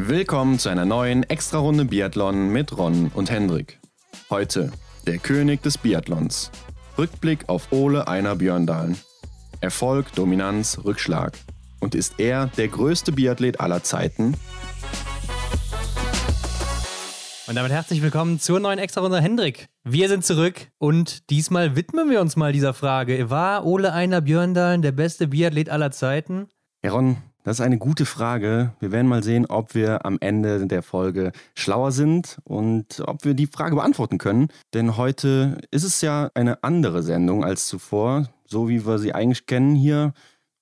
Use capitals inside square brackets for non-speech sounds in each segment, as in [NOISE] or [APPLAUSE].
Willkommen zu einer neuen Extrarunde Biathlon mit Ron und Hendrik. Heute der König des Biathlons. Rückblick auf Ole Einer Björndalen. Erfolg, Dominanz, Rückschlag. Und ist er der größte Biathlet aller Zeiten? Und damit herzlich willkommen zur neuen Extrarunde Hendrik. Wir sind zurück und diesmal widmen wir uns mal dieser Frage. War Ole Einer Björndalen der beste Biathlet aller Zeiten? Heron, das ist eine gute Frage. Wir werden mal sehen, ob wir am Ende der Folge schlauer sind und ob wir die Frage beantworten können. Denn heute ist es ja eine andere Sendung als zuvor, so wie wir sie eigentlich kennen hier.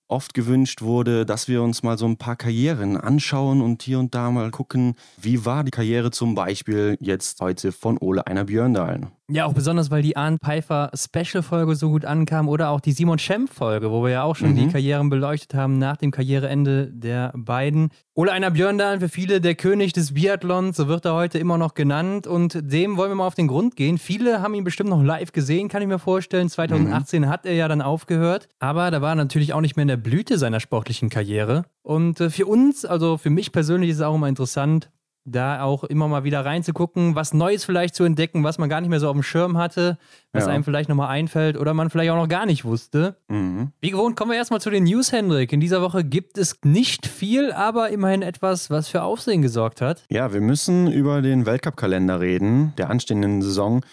Oft gewünscht wurde, dass wir uns mal so ein paar Karrieren anschauen und hier und da mal gucken, wie war die Karriere zum Beispiel jetzt heute von Ole Einer Björndalen. Ja, auch besonders, weil die Arndt Pfeiffer Special-Folge so gut ankam oder auch die Simon Schemp-Folge, wo wir ja auch schon mhm. die Karrieren beleuchtet haben nach dem Karriereende der beiden. Ole Einer Björndal, für viele der König des Biathlons, so wird er heute immer noch genannt und dem wollen wir mal auf den Grund gehen. Viele haben ihn bestimmt noch live gesehen, kann ich mir vorstellen. 2018 mhm. hat er ja dann aufgehört, aber da war er natürlich auch nicht mehr in der Blüte seiner sportlichen Karriere. Und äh, für uns, also für mich persönlich ist es auch immer interessant, da auch immer mal wieder reinzugucken, was Neues vielleicht zu entdecken, was man gar nicht mehr so auf dem Schirm hatte, was ja. einem vielleicht nochmal einfällt oder man vielleicht auch noch gar nicht wusste. Mhm. Wie gewohnt kommen wir erstmal zu den News, Hendrik. In dieser Woche gibt es nicht viel, aber immerhin etwas, was für Aufsehen gesorgt hat. Ja, wir müssen über den Weltcup-Kalender reden, der anstehenden Saison,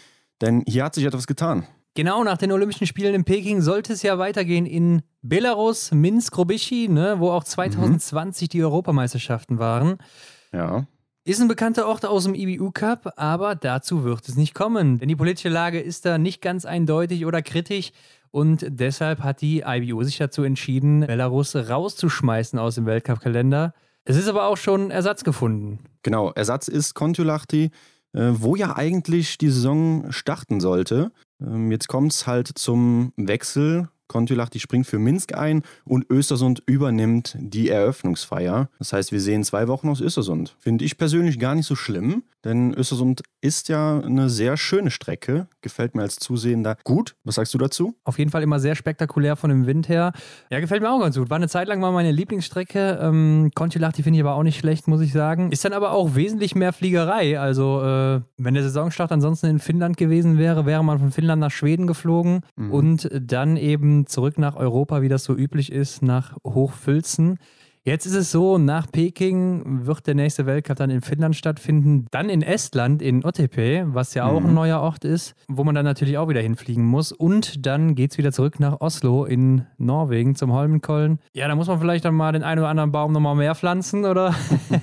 denn hier hat sich etwas getan. Genau, nach den Olympischen Spielen in Peking sollte es ja weitergehen in Belarus, Minsk, Rubici, ne, wo auch 2020 mhm. die Europameisterschaften waren. Ja. Ist ein bekannter Ort aus dem IBU-Cup, aber dazu wird es nicht kommen, denn die politische Lage ist da nicht ganz eindeutig oder kritisch und deshalb hat die IBU sich dazu entschieden, Belarus rauszuschmeißen aus dem Weltcup-Kalender. Es ist aber auch schon Ersatz gefunden. Genau, Ersatz ist Kontulahti, äh, wo ja eigentlich die Saison starten sollte. Ähm, jetzt kommt es halt zum Wechsel Kontulach, die springt für Minsk ein und Östersund übernimmt die Eröffnungsfeier. Das heißt, wir sehen zwei Wochen aus Östersund. Finde ich persönlich gar nicht so schlimm, denn Östersund ist ja eine sehr schöne Strecke. Gefällt mir als Zusehender gut. Was sagst du dazu? Auf jeden Fall immer sehr spektakulär von dem Wind her. Ja, gefällt mir auch ganz gut. War eine Zeit lang mal meine Lieblingsstrecke. Ähm, Kontilach, die finde ich aber auch nicht schlecht, muss ich sagen. Ist dann aber auch wesentlich mehr Fliegerei. Also, äh, wenn der Saisonstart ansonsten in Finnland gewesen wäre, wäre man von Finnland nach Schweden geflogen mhm. und dann eben zurück nach Europa, wie das so üblich ist, nach Hochfilzen. Jetzt ist es so, nach Peking wird der nächste Weltcup dann in Finnland stattfinden, dann in Estland, in Otepää, was ja auch mhm. ein neuer Ort ist, wo man dann natürlich auch wieder hinfliegen muss. Und dann geht es wieder zurück nach Oslo in Norwegen zum Holmenkollen. Ja, da muss man vielleicht dann mal den einen oder anderen Baum nochmal mehr pflanzen, oder? [LAUGHS]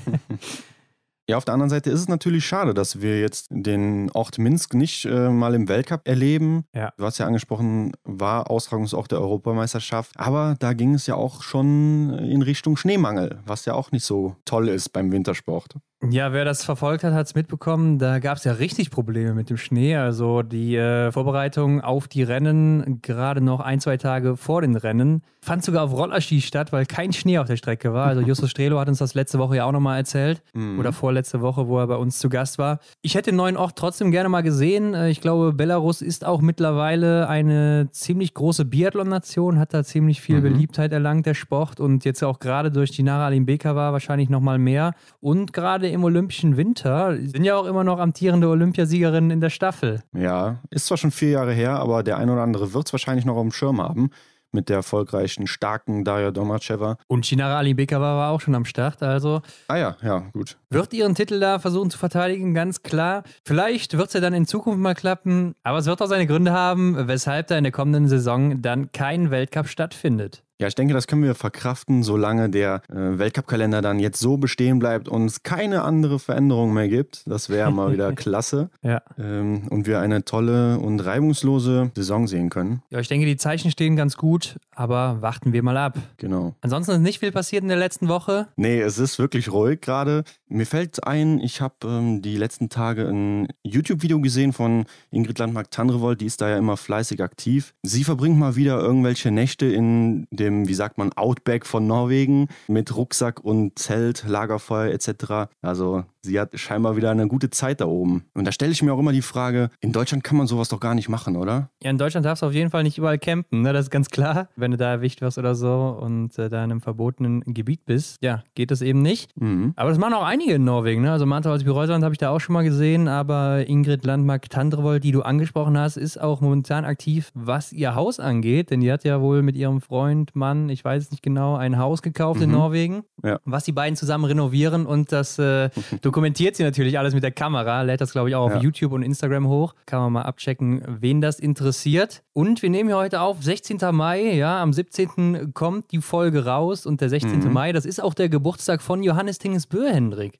Ja, auf der anderen Seite ist es natürlich schade, dass wir jetzt den Ort Minsk nicht äh, mal im Weltcup erleben. Ja. Du hast ja angesprochen, war Austragungsort der Europameisterschaft. Aber da ging es ja auch schon in Richtung Schneemangel, was ja auch nicht so toll ist beim Wintersport. Ja, wer das verfolgt hat, hat es mitbekommen. Da gab es ja richtig Probleme mit dem Schnee. Also die äh, Vorbereitung auf die Rennen, gerade noch ein, zwei Tage vor den Rennen, fand sogar auf Rollerski statt, weil kein Schnee auf der Strecke war. Also [LAUGHS] Justus Strelo hat uns das letzte Woche ja auch nochmal erzählt. Mhm. Oder vorletzte Woche, wo er bei uns zu Gast war. Ich hätte den neuen Ort trotzdem gerne mal gesehen. Äh, ich glaube, Belarus ist auch mittlerweile eine ziemlich große Biathlon-Nation, hat da ziemlich viel mhm. Beliebtheit erlangt, der Sport. Und jetzt auch gerade durch die Nara Alimbeka war wahrscheinlich nochmal mehr. Und gerade im Olympischen Winter sind ja auch immer noch amtierende Olympiasiegerinnen in der Staffel. Ja, ist zwar schon vier Jahre her, aber der ein oder andere wird es wahrscheinlich noch auf dem Schirm haben mit der erfolgreichen, starken Daria Domacheva. Und Chinara Alibekova war auch schon am Start, also. Ah ja, ja, gut wird ihren Titel da versuchen zu verteidigen, ganz klar. Vielleicht wird es ja dann in Zukunft mal klappen, aber es wird auch seine Gründe haben, weshalb da in der kommenden Saison dann kein Weltcup stattfindet. Ja, ich denke, das können wir verkraften, solange der äh, Weltcup-Kalender dann jetzt so bestehen bleibt und es keine andere Veränderung mehr gibt. Das wäre mal [LAUGHS] wieder klasse. Ja. Ähm, und wir eine tolle und reibungslose Saison sehen können. Ja, ich denke, die Zeichen stehen ganz gut, aber warten wir mal ab. Genau. Ansonsten ist nicht viel passiert in der letzten Woche. Nee, es ist wirklich ruhig gerade. Mir fällt ein, ich habe ähm, die letzten Tage ein YouTube-Video gesehen von Ingrid Landmark-Tandrevold, die ist da ja immer fleißig aktiv. Sie verbringt mal wieder irgendwelche Nächte in dem, wie sagt man, Outback von Norwegen mit Rucksack und Zelt, Lagerfeuer etc. Also sie hat scheinbar wieder eine gute Zeit da oben. Und da stelle ich mir auch immer die Frage, in Deutschland kann man sowas doch gar nicht machen, oder? Ja, in Deutschland darfst du auf jeden Fall nicht überall campen, ne? das ist ganz klar. Wenn du da erwischt wirst oder so und äh, da in einem verbotenen Gebiet bist, ja, geht das eben nicht. Mhm. Aber das machen auch einige einige in Norwegen. Ne? Also Martha Holzby-Reuseland habe ich da auch schon mal gesehen, aber Ingrid Landmark-Tandrevold, die du angesprochen hast, ist auch momentan aktiv, was ihr Haus angeht. Denn die hat ja wohl mit ihrem Freund, Mann, ich weiß es nicht genau, ein Haus gekauft mhm. in Norwegen, ja. was die beiden zusammen renovieren. Und das äh, [LAUGHS] dokumentiert sie natürlich alles mit der Kamera, lädt das, glaube ich, auch ja. auf YouTube und Instagram hoch. Kann man mal abchecken, wen das interessiert. Und wir nehmen hier heute auf, 16. Mai, ja, am 17. kommt die Folge raus und der 16. Mhm. Mai, das ist auch der Geburtstag von Johannes Tinges Böhr, Hendrik.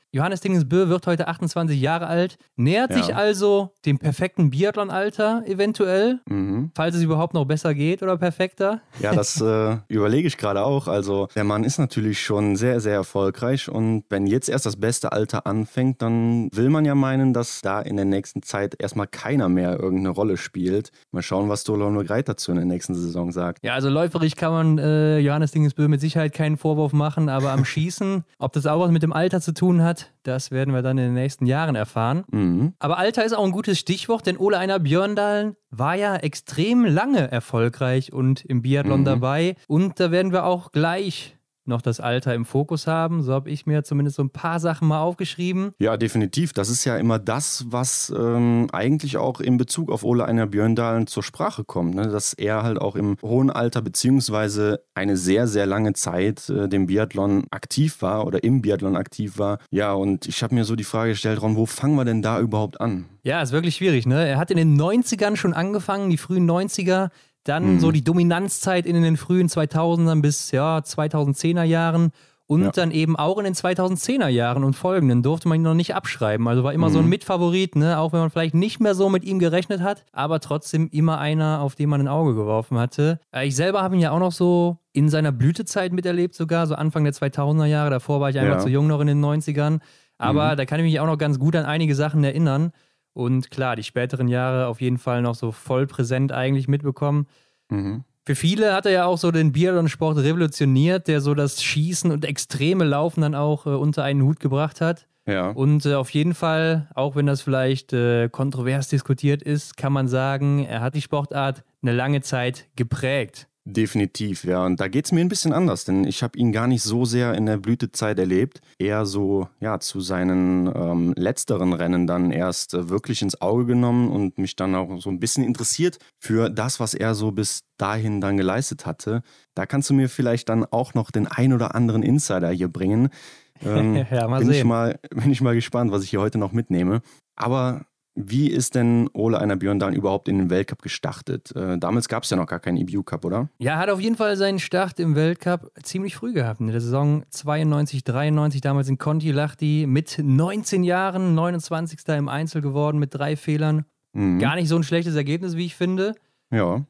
Johannes Dingensbö wird heute 28 Jahre alt, nähert ja. sich also dem perfekten Biathlon-Alter eventuell, mhm. falls es überhaupt noch besser geht oder perfekter. Ja, das [LAUGHS] äh, überlege ich gerade auch. Also der Mann ist natürlich schon sehr, sehr erfolgreich und wenn jetzt erst das beste Alter anfängt, dann will man ja meinen, dass da in der nächsten Zeit erstmal keiner mehr irgendeine Rolle spielt. Mal schauen, was Dolano Greit dazu in der nächsten Saison sagt. Ja, also läuferig kann man äh, Johannes Dingensbö mit Sicherheit keinen Vorwurf machen, aber am [LAUGHS] Schießen, ob das auch was mit dem Alter zu tun hat, das werden wir dann in den nächsten Jahren erfahren. Mhm. Aber Alter ist auch ein gutes Stichwort, denn Ole Einer Björndalen war ja extrem lange erfolgreich und im Biathlon mhm. dabei. Und da werden wir auch gleich noch das Alter im Fokus haben. So habe ich mir zumindest so ein paar Sachen mal aufgeschrieben. Ja, definitiv. Das ist ja immer das, was ähm, eigentlich auch in Bezug auf Ole Einer Björndalen zur Sprache kommt. Ne? Dass er halt auch im hohen Alter beziehungsweise eine sehr, sehr lange Zeit äh, dem Biathlon aktiv war oder im Biathlon aktiv war. Ja, und ich habe mir so die Frage gestellt, Ron, wo fangen wir denn da überhaupt an? Ja, ist wirklich schwierig. Ne? Er hat in den 90ern schon angefangen, die frühen 90er dann mhm. so die Dominanzzeit in den frühen 2000ern bis ja, 2010er Jahren und ja. dann eben auch in den 2010er Jahren und folgenden durfte man ihn noch nicht abschreiben. Also war immer mhm. so ein hm. Mitfavorit, ne? auch wenn man vielleicht nicht mehr so mit ihm gerechnet hat, aber trotzdem immer einer, auf den man ein Auge geworfen hatte. Äh, ich selber habe ihn ja auch noch so in seiner Blütezeit miterlebt, sogar so Anfang der 2000er Jahre. Davor war ich einfach ja. zu jung noch in den 90ern. Aber mhm. da kann ich mich auch noch ganz gut an einige Sachen erinnern. Und klar, die späteren Jahre auf jeden Fall noch so voll präsent eigentlich mitbekommen. Mhm. Für viele hat er ja auch so den Biathlon-Sport revolutioniert, der so das Schießen und extreme Laufen dann auch äh, unter einen Hut gebracht hat. Ja. Und äh, auf jeden Fall, auch wenn das vielleicht äh, kontrovers diskutiert ist, kann man sagen, er hat die Sportart eine lange Zeit geprägt. Definitiv, ja. Und da geht es mir ein bisschen anders, denn ich habe ihn gar nicht so sehr in der Blütezeit erlebt. Eher so, ja, zu seinen ähm, letzteren Rennen dann erst äh, wirklich ins Auge genommen und mich dann auch so ein bisschen interessiert für das, was er so bis dahin dann geleistet hatte. Da kannst du mir vielleicht dann auch noch den ein oder anderen Insider hier bringen. [LAUGHS] Ähm, ja, mal bin, sehen. Ich mal, bin ich mal gespannt, was ich hier heute noch mitnehme. Aber wie ist denn Ole Einer Björn dann überhaupt in den Weltcup gestartet? Äh, damals gab es ja noch gar keinen EBU Cup, oder? Ja, hat auf jeden Fall seinen Start im Weltcup ziemlich früh gehabt. In der Saison 92, 93, damals in Conti Lachti, mit 19 Jahren, 29. im Einzel geworden mit drei Fehlern. Mhm. Gar nicht so ein schlechtes Ergebnis, wie ich finde. Ja.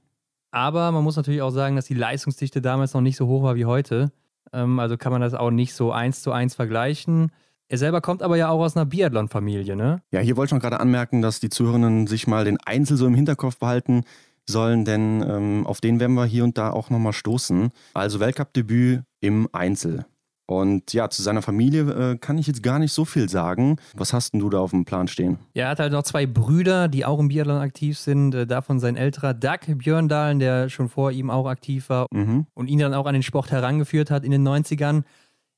Aber man muss natürlich auch sagen, dass die Leistungsdichte damals noch nicht so hoch war wie heute. Ähm, also kann man das auch nicht so eins zu eins vergleichen. Er selber kommt aber ja auch aus einer Biathlon-Familie, ne? Ja, hier wollte ich noch gerade anmerken, dass die Zuhörenden sich mal den Einzel so im Hinterkopf behalten sollen, denn ähm, auf den werden wir hier und da auch nochmal stoßen. Also Weltcup-Debüt im Einzel. Und ja, zu seiner Familie äh, kann ich jetzt gar nicht so viel sagen. Was hast denn du da auf dem Plan stehen? Ja, er hat halt noch zwei Brüder, die auch im Biathlon aktiv sind. Äh, davon sein älterer Doug Björndalen, der schon vor ihm auch aktiv war mhm. und ihn dann auch an den Sport herangeführt hat in den 90ern.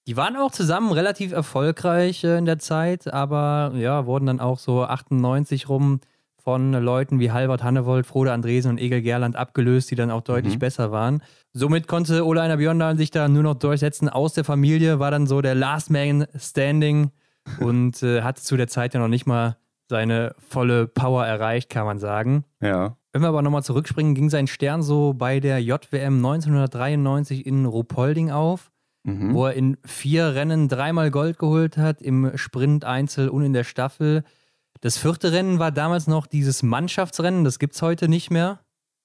Die waren auch zusammen relativ erfolgreich äh, in der Zeit, aber ja, wurden dann auch so 98 rum von Leuten wie Halbert Hannewold, Frode Andresen und Egel Gerland abgelöst, die dann auch deutlich mhm. besser waren. Somit konnte Ole Einer Björndalen sich da nur noch durchsetzen aus der Familie, war dann so der Last Man Standing [LAUGHS] und äh, hatte zu der Zeit ja noch nicht mal seine volle Power erreicht, kann man sagen. Ja. Wenn wir aber nochmal zurückspringen, ging sein Stern so bei der JWM 1993 in Rupolding auf mhm. wo er in vier Rennen dreimal Gold geholt hat, im Sprint, Einzel und in der Staffel. Das vierte Rennen war damals noch dieses Mannschaftsrennen, das gibt es heute nicht mehr.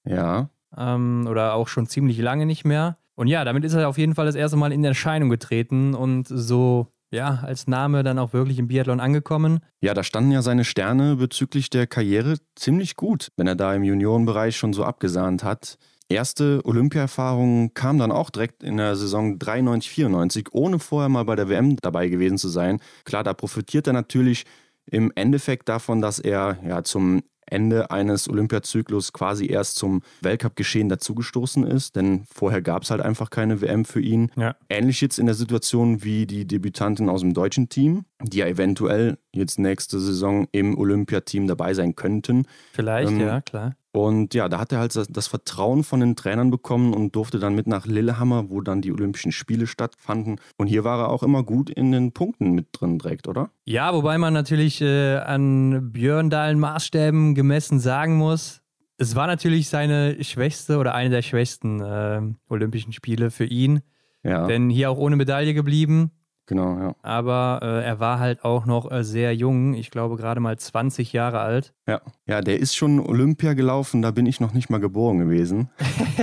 Ja. Ähm, oder auch schon ziemlich lange nicht mehr. Und ja, damit ist er auf jeden Fall das erste Mal in Erscheinung getreten und so ja, als Name dann auch wirklich im Biathlon angekommen. Ja, da standen ja seine Sterne bezüglich der Karriere ziemlich gut, wenn er da im Juniorenbereich schon so abgesahnt hat erste Olympiaerfahrung kam dann auch direkt in der Saison 93, 94, ohne vorher mal bei der WM dabei gewesen zu sein. Klar, da profitiert er natürlich im Endeffekt davon, dass er ja zum Ende eines Olympiazyklus quasi erst zum Weltcup-Geschehen dazugestoßen ist, denn vorher gab es halt einfach keine WM für ihn. Ja. Ähnlich jetzt in der Situation wie die Debütantin aus dem deutschen Team, die ja eventuell jetzt nächste Saison im Olympiateam dabei sein könnten. Vielleicht, ähm, ja, klar. Und ja, da hat er halt das, das, Vertrauen von den Trainern bekommen und durfte dann mit nach Lillehammer, wo dann die Olympischen Spiele stattfanden. Und hier war er auch immer gut in den Punkten mit drin direkt, oder? Ja, wobei man natürlich äh, an Björndalen Maßstäben gemessen sagen muss, es war natürlich seine schwächste oder eine der schwächsten äh, Olympischen Spiele für ihn. Ja. Denn hier auch ohne Medaille geblieben. Genau, ja. Aber äh, er war halt auch noch äh, sehr jung, ich glaube gerade mal 20 Jahre alt. Ja, ja, der ist schon Olympia gelaufen, da bin ich noch nicht mal geboren gewesen. [LAUGHS]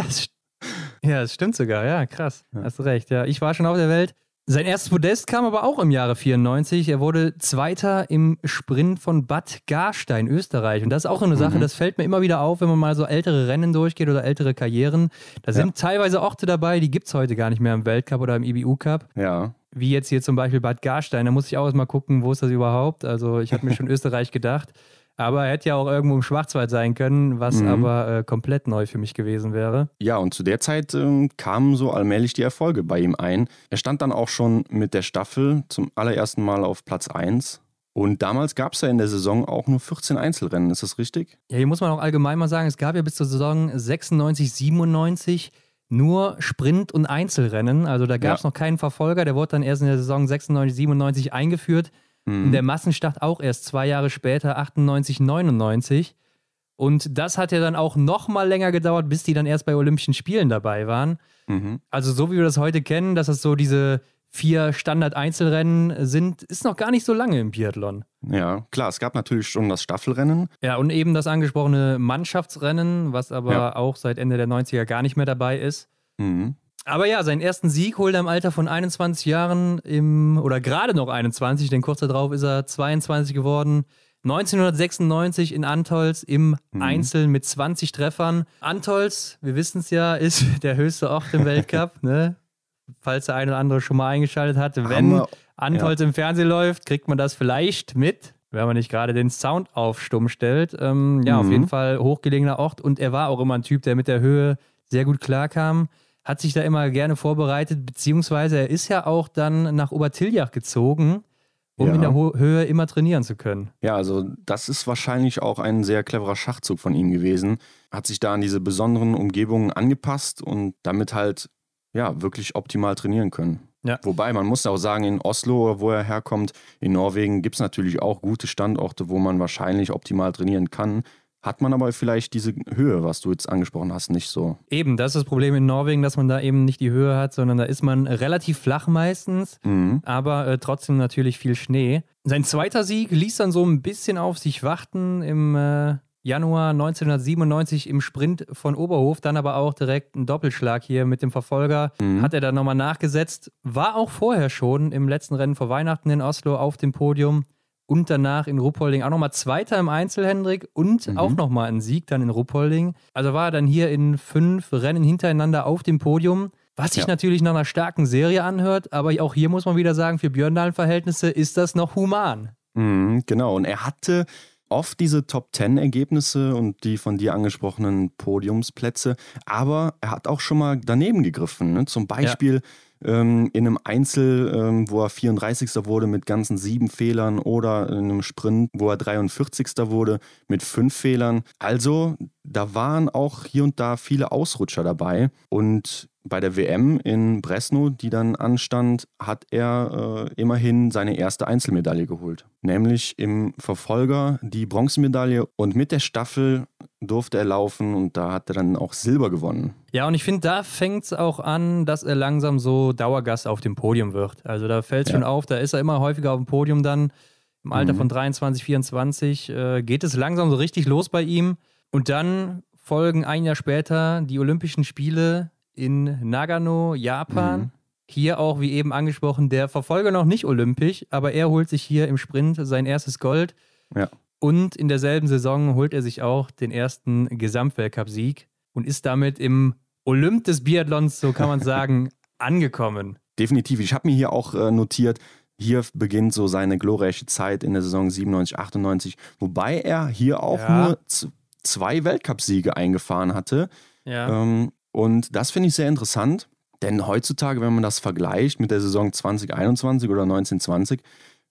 ja, das stimmt sogar, ja, krass. Ja. Hast recht, ja. Ich war schon auf der Welt. Sein erstes Podest kam aber auch im Jahre 94. Er wurde Zweiter im Sprint von Bad Garstein, Österreich. Und das ist auch eine Sache, mhm. das fällt mir immer wieder auf, wenn man mal so ältere Rennen durchgeht oder ältere Karrieren. Da sind ja. teilweise Orte dabei, die gibt es heute gar nicht mehr im Weltcup oder im IBU-Cup. Ja wie jetzt hier zum Beispiel Bad Garstein, da muss ich auch erstmal gucken, wo ist das überhaupt. Also ich habe mir schon [LAUGHS] Österreich gedacht. Aber er hätte ja auch irgendwo im Schwarzwald sein können, was mhm. aber äh, komplett neu für mich gewesen wäre. Ja, und zu der Zeit ähm, kamen so allmählich die Erfolge bei ihm ein. Er stand dann auch schon mit der Staffel zum allerersten Mal auf Platz 1. Und damals gab es ja in der Saison auch nur 14 Einzelrennen, ist das richtig? Ja, hier muss man auch allgemein mal sagen, es gab ja bis zur Saison 96, 97 nur Sprint und Einzelrennen. Also da gab es ja. noch keinen Verfolger. Der wurde dann erst in der Saison 96, 97 eingeführt. Mhm. In der Massenstart auch erst zwei Jahre später, 98, 99. Und das hat ja dann auch noch mal länger gedauert, bis die dann erst bei Olympischen Spielen dabei waren. Mhm. Also so wie wir das heute kennen, dass es so diese vier Standard-Einzelrennen sind, ist noch gar nicht so lange im Biathlon. Ja, klar, es gab natürlich schon das Staffelrennen. Ja, und eben das angesprochene Mannschaftsrennen, was aber ja. auch seit Ende der 90er gar nicht mehr dabei ist. Mhm. Aber ja, seinen ersten Sieg holt er im Alter von 21 Jahren im, oder gerade noch 21, denn kurz darauf ist er 22 geworden. 1996 in Antols im mhm. Einzel mit 20 Treffern. Antols, wir wissen es ja, ist [LAUGHS] der höchste Ort im Weltcup. ne? falls der eine oder andere schon mal eingeschaltet hat. Wenn Antolz ja. im Fernsehen läuft, kriegt man das vielleicht mit, wenn man nicht gerade den Sound auf stumm stellt. Ähm, ja, mhm. auf jeden mhm. Fall hochgelegener Ort. Und er war auch immer ein Typ, der mit der Höhe sehr gut klarkam hat sich da immer gerne vorbereitet, beziehungsweise er ist ja auch dann nach Obertiljach gezogen, um ja. in der Ho Höhe immer trainieren zu können. Ja, also das ist wahrscheinlich auch ein sehr cleverer Schachzug von ihm gewesen. Hat sich da an diese besonderen Umgebungen angepasst und damit halt ja, wirklich optimal trainieren können. Ja. Wobei man muss auch sagen, in Oslo, wo er herkommt, in Norwegen gibt es natürlich auch gute Standorte, wo man wahrscheinlich optimal trainieren kann. Hat man aber vielleicht diese Höhe, was du jetzt angesprochen hast, nicht so. Eben, das ist das Problem in Norwegen, dass man da eben nicht die Höhe hat, sondern da ist man relativ flach meistens, mhm. aber äh, trotzdem natürlich viel Schnee. Sein zweiter Sieg ließ dann so ein bisschen auf sich warten im äh, Januar 1997 im Sprint von Oberhof, dann aber auch direkt ein Doppelschlag hier mit dem Verfolger. Mhm. Hat er dann nochmal nachgesetzt. War auch vorher schon im letzten Rennen vor Weihnachten in Oslo auf dem Podium und danach in Ruppolding auch nochmal Zweiter im Einzel, Hendrik, und mhm. auch nochmal ein Sieg dann in Ruppolding. Also war er dann hier in fünf Rennen hintereinander auf dem Podium. Was sich ja. natürlich nach einer starken Serie anhört, aber auch hier muss man wieder sagen, für Björndalen-Verhältnisse ist das noch human. Mhm, genau, und er hatte oft diese Top 10 Ergebnisse und die von dir angesprochenen Podiumsplätze, aber er hat auch schon mal daneben gegriffen. Ne? Zum Beispiel ja. ähm, in einem Einzel, ähm, wo er 34. wurde mit ganzen sieben Fehlern oder in einem Sprint, wo er 43. wurde mit fünf Fehlern. Also da waren auch hier und da viele Ausrutscher dabei und bei der WM in Bresno, die dann anstand, hat er äh, immerhin seine erste Einzelmedaille geholt, nämlich im Verfolger die Bronzemedaille und mit der Staffel durfte er laufen und da hat er dann auch Silber gewonnen. Ja, und ich finde, da fängt es auch an, dass er langsam so Dauergast auf dem Podium wird. Also da fällt ja. schon auf, da ist er immer häufiger auf dem Podium dann. Im Alter mhm. von 23, 24 äh, geht es langsam so richtig los bei ihm. Und dann folgen ein Jahr später die Olympischen Spiele in Nagano, Japan. Mhm. Hier auch, wie eben angesprochen, der Verfolger noch nicht olympisch, aber er holt sich hier im Sprint sein erstes Gold. Ja. Und in derselben Saison holt er sich auch den ersten Gesamtweltcup-Sieg und ist damit im Olymp des Biathlons, so kann man [LAUGHS] sagen, angekommen. Definitiv. Ich habe mir hier auch äh, notiert, hier beginnt so seine glorreiche Zeit in der Saison 97, 98, wobei er hier auch ja. nur zwei Weltcupsiege eingefahren hatte. Ja. Ähm, und das finde ich sehr interessant, denn heutzutage, wenn man das vergleicht mit der Saison 2021 oder 1920,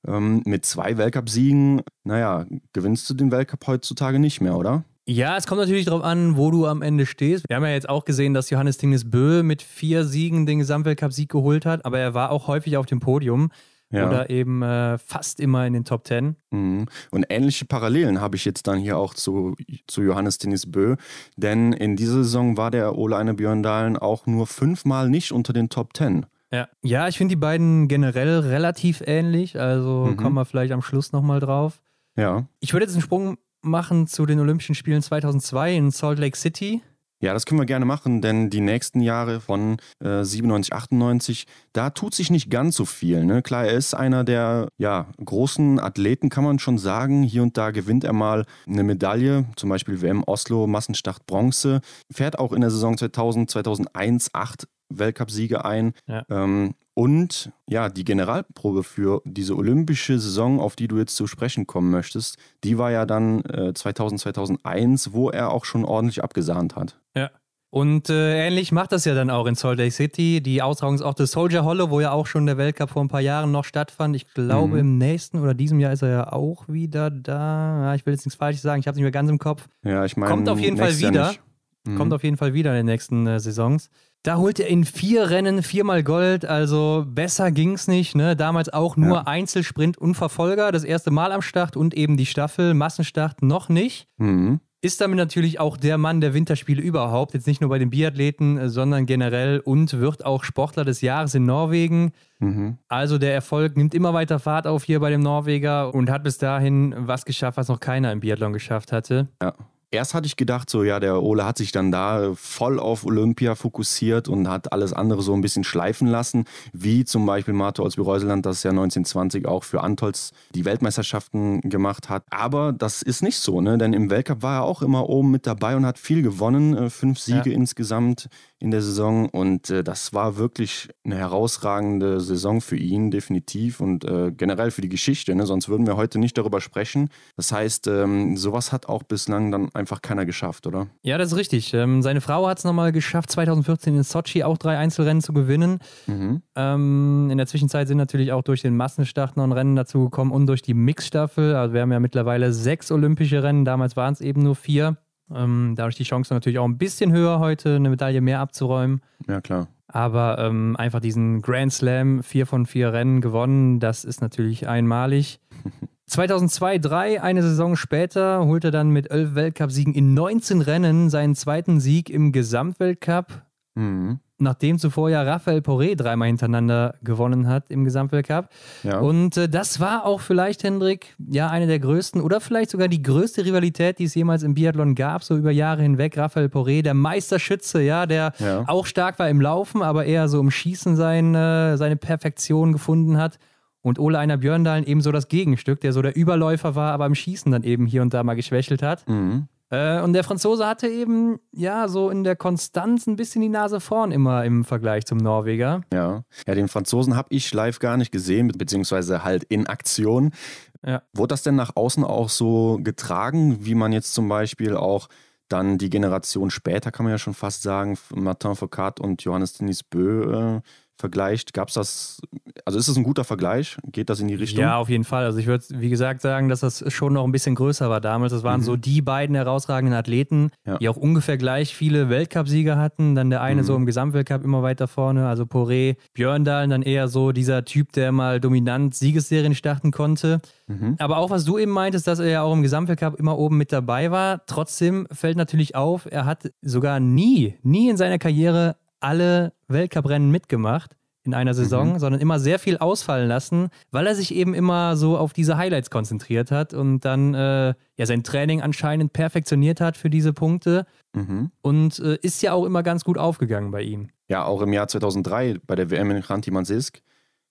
ähm, mit zwei Weltcupsiegen, naja, gewinnst du den Weltcup heutzutage nicht mehr, oder? Ja, es kommt natürlich darauf an, wo du am Ende stehst. Wir haben ja jetzt auch gesehen, dass Johannes Tingnes Bö mit vier Siegen den Gesamtweltcup-Sieg geholt hat, aber er war auch häufig auf dem Podium ja. oder eben äh, fast immer in den Top Ten. Mhm. Und ähnliche Parallelen habe ich jetzt dann hier auch zu, zu Johannes Dennis Bö, denn in dieser Saison war der Ole Björn Dahlen auch nur fünfmal nicht unter den Top Ten. Ja, ja ich finde die beiden generell relativ ähnlich, also mhm. kommen wir vielleicht am Schluss nochmal drauf. Ja. Ich würde jetzt einen Sprung machen zu den Olympischen Spielen 2002 in Salt Lake City. Ja, das können wir gerne machen, denn die nächsten Jahre von äh, 97, 98, da tut sich nicht ganz so viel. Ne? Klar, er ist einer der ja, großen Athleten, kann man schon sagen. Hier und da gewinnt er mal eine Medaille, zum Beispiel WM Oslo, Massenstart Bronze. Fährt auch in der Saison 2000, 2001 acht Weltcupsiege ein. Ja. Ähm, und ja, die Generalprobe für diese olympische Saison, auf die du jetzt zu sprechen kommen möchtest, die war ja dann äh, 2000, 2001, wo er auch schon ordentlich abgesahnt hat. Ja. Und äh, ähnlich macht das ja dann auch in Salt Lake City, die Austragungsorte Soldier Hollow, wo ja auch schon der Weltcup vor ein paar Jahren noch stattfand. Ich glaube, mhm. im nächsten oder diesem Jahr ist er ja auch wieder da. Ja, ich will jetzt nichts Falsches sagen, ich habe es nicht mehr ganz im Kopf. Ja, ich meine, kommt auf jeden Fall wieder. Mhm. Kommt auf jeden Fall wieder in den nächsten äh, Saisons. Da holt er in vier Rennen viermal Gold, also besser ging es nicht. Ne? Damals auch nur ja. Einzelsprint und Verfolger, das erste Mal am Start und eben die Staffel, Massenstart noch nicht. Mhm. Ist damit natürlich auch der Mann der Winterspiele überhaupt, jetzt nicht nur bei den Biathleten, äh, sondern generell und wird auch Sportler des Jahres in Norwegen. Mhm. Also der Erfolg nimmt immer weiter Fahrt auf hier bei dem Norweger und hat bis dahin was geschafft, was noch keiner im Biathlon geschafft hatte. Ja erst hatte ich gedacht, so ja, der Ole hat sich dann da äh, voll auf Olympia fokussiert und hat alles andere so ein bisschen schleifen lassen, wie zum Beispiel Marto Olsby-Reuseland das ja 1920 auch für Antols die Weltmeisterschaften gemacht hat. Aber das ist nicht so, ne? denn im Weltcup war er auch immer oben mit dabei und hat viel gewonnen, äh, fünf Siege ja. insgesamt in der Saison und äh, das war wirklich eine herausragende Saison für ihn, definitiv und äh, generell für die Geschichte, ne? sonst würden wir heute nicht darüber sprechen. Das heißt, ähm, sowas hat auch bislang dann einfach keiner geschafft, oder? Ja, das ist richtig. Ähm, seine Frau hat es nochmal geschafft, 2014 in Sochi auch drei Einzelrennen zu gewinnen. Mhm. Ähm, in der Zwischenzeit sind natürlich auch durch den Massenstart noch ein Rennen dazugekommen und durch die Mixstaffel. Also wir haben ja mittlerweile sechs olympische Rennen, damals waren es eben nur vier. Ähm, dadurch die Chance natürlich auch ein bisschen höher, heute eine Medaille mehr abzuräumen. Ja, klar. Aber ähm, einfach diesen Grand Slam, vier von vier Rennen gewonnen, das ist natürlich einmalig. [LAUGHS] 2002, 3, eine Saison später, holte er dann mit elf Weltcupsiegen in 19 Rennen seinen zweiten Sieg im Gesamtweltcup. Mhm. Nachdem zuvor ja Raphael Poré dreimal hintereinander gewonnen hat im Gesamtweltcup. Ja. Und äh, das war auch vielleicht, Hendrik, ja, eine der größten oder vielleicht sogar die größte Rivalität, die es jemals im Biathlon gab, so über Jahre hinweg. Raphael Poré, der Meisterschütze, ja, der ja. auch stark war im Laufen, aber eher so im Schießen sein, äh, seine Perfektion gefunden hat. Und Ole Einer Björndalen eben so das Gegenstück, der so der Überläufer war, aber im Schießen dann eben hier und da mal geschwächelt hat. Mhm. Äh, und der Franzose hatte eben, ja, so in der Konstanz ein bisschen die Nase vorn immer im Vergleich zum Norweger. Ja, ja den Franzosen habe ich live gar nicht gesehen, beziehungsweise halt in Aktion. Ja. Wurde das denn nach außen auch so getragen, wie man jetzt zum Beispiel auch dann die Generation später, kann man ja schon fast sagen, Martin Foucault und Johannes Denis Bö äh, vergleicht, gab es das, also ist es ein guter Vergleich? Geht das in die Richtung? Ja, auf jeden Fall. Also ich würde, wie gesagt, sagen, dass das schon noch ein bisschen größer war damals. Das waren mhm. so die beiden herausragenden Athleten, ja. die auch ungefähr gleich viele Weltcupsieger hatten. Dann der eine mhm. so im Gesamtweltcup immer weiter vorne, also Poré, Björndalen, dann eher so dieser Typ, der mal dominant Siegesserien starten konnte. Mhm. Aber auch was du eben meintest, dass er ja auch im Gesamtweltcup immer oben mit dabei war. Trotzdem fällt natürlich auf, er hat sogar nie, nie in seiner Karriere alle Weltcuprennen mitgemacht in einer Saison, mhm. sondern immer sehr viel ausfallen lassen, weil er sich eben immer so auf diese Highlights konzentriert hat und dann äh, ja sein Training anscheinend perfektioniert hat für diese Punkte mhm. und äh, ist ja auch immer ganz gut aufgegangen bei ihm. Ja, auch im Jahr 2003 bei der WM in Rantimansisk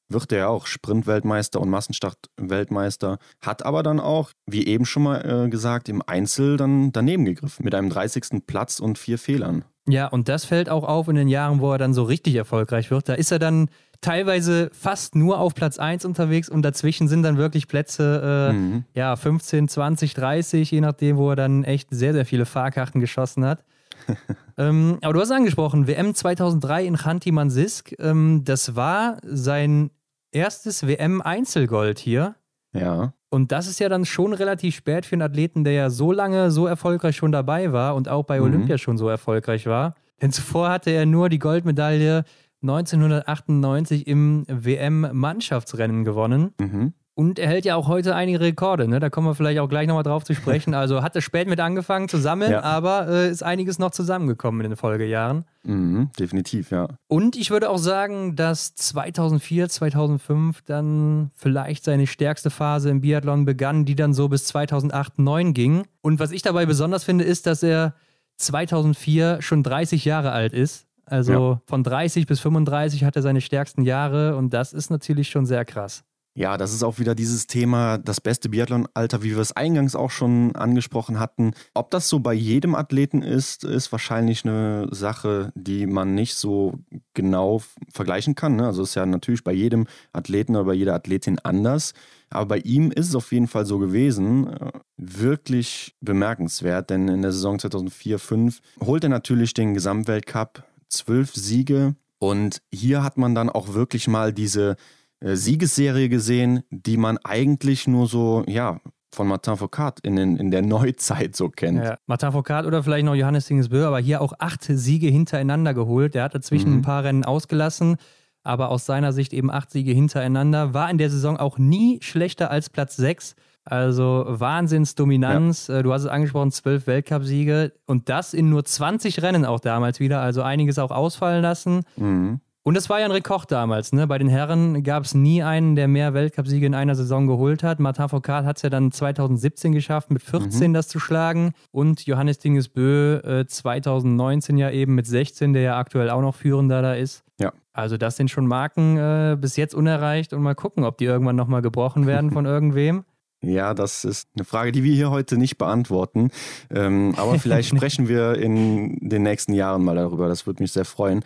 wird er auch Sprintweltmeister und Massenstartweltmeister, hat aber dann auch, wie eben schon mal äh, gesagt, im Einzel dann daneben gegriffen mit einem 30. Platz und vier Fehlern. Ja, und das fällt auch auf in den Jahren, wo er dann so richtig erfolgreich wird. Da ist er dann teilweise fast nur auf Platz 1 unterwegs und dazwischen sind dann wirklich Plätze äh, mhm. ja, 15, 20, 30, je nachdem, wo er dann echt sehr, sehr viele Fahrkarten geschossen hat. [LAUGHS] ähm, aber du hast angesprochen, WM 2003 in Chanty Mansisk, ähm, das war sein erstes WM-Einzelgold hier. Ja. Und das ist ja dann schon relativ spät für einen Athleten, der ja so lange so erfolgreich schon dabei war und auch bei mhm. Olympia schon so erfolgreich war. Denn zuvor hatte er nur die Goldmedaille 1998 im WM-Mannschaftsrennen gewonnen. Mhm. Und er hält ja auch heute einige Rekorde, ne? da kommen wir vielleicht auch gleich nochmal drauf zu sprechen. [LAUGHS] Also hat er spät mit angefangen zu sammeln, ja. aber äh, ist einiges noch zusammengekommen in den Folgejahren. Mhm, definitiv, ja. Und ich würde auch sagen, dass 2004, 2005 dann vielleicht seine stärkste Phase im Biathlon begann, die dann so bis 2008, 2009 ging. Und was ich dabei besonders finde, ist, dass er 2004 schon 30 Jahre alt ist. Also ja. von 30 bis 35 hat er seine stärksten Jahre und das ist natürlich schon sehr krass. Ja, das ist auch wieder dieses Thema, das beste Biathlon-Alter, wie wir es eingangs auch schon angesprochen hatten. Ob das so bei jedem Athleten ist, ist wahrscheinlich eine Sache, die man nicht so genau vergleichen kann. Ne? Also ist ja natürlich bei jedem Athleten oder bei jeder Athletin anders. Aber bei ihm ist es auf jeden Fall so gewesen. Äh, wirklich bemerkenswert, denn in der Saison 2004-5 holt er natürlich den Gesamtweltcup, zwölf Siege. Und hier hat man dann auch wirklich mal diese äh, Siegesserie gesehen, die man eigentlich nur so, ja, von Martin Foucault in, den, in der Neuzeit so kennt. Ja, Martin Foucault oder vielleicht noch Johannes Dingesbö, aber hier auch acht Siege hintereinander geholt. Der hat dazwischen mhm. ein paar Rennen ausgelassen, aber aus seiner Sicht eben acht Siege hintereinander. War in der Saison auch nie schlechter als Platz sechs. Also Wahnsinnsdominanz. Ja. Äh, du hast es angesprochen, zwölf Weltcupsiege und das in nur 20 Rennen auch damals wieder. Also einiges auch ausfallen lassen. Mhm. Und das war ja ein Rekord damals. Ne? Bei den Herren gab es nie einen, der mehr Weltcupsiege in einer Saison geholt hat. Martin Foucault hat es ja dann 2017 geschafft, mit 14 mhm. das zu schlagen. Und Johannes Dingesbö äh, 2019 ja eben mit 16, der ja aktuell auch noch führender da ist. Ja. Also das sind schon Marken äh, bis jetzt unerreicht. Und mal gucken, ob die irgendwann nochmal gebrochen werden von [LAUGHS] irgendwem. Ja, das ist eine Frage, die wir hier heute nicht beantworten. Ähm, aber vielleicht [LAUGHS] sprechen wir in den nächsten Jahren mal darüber. Das würde mich sehr freuen.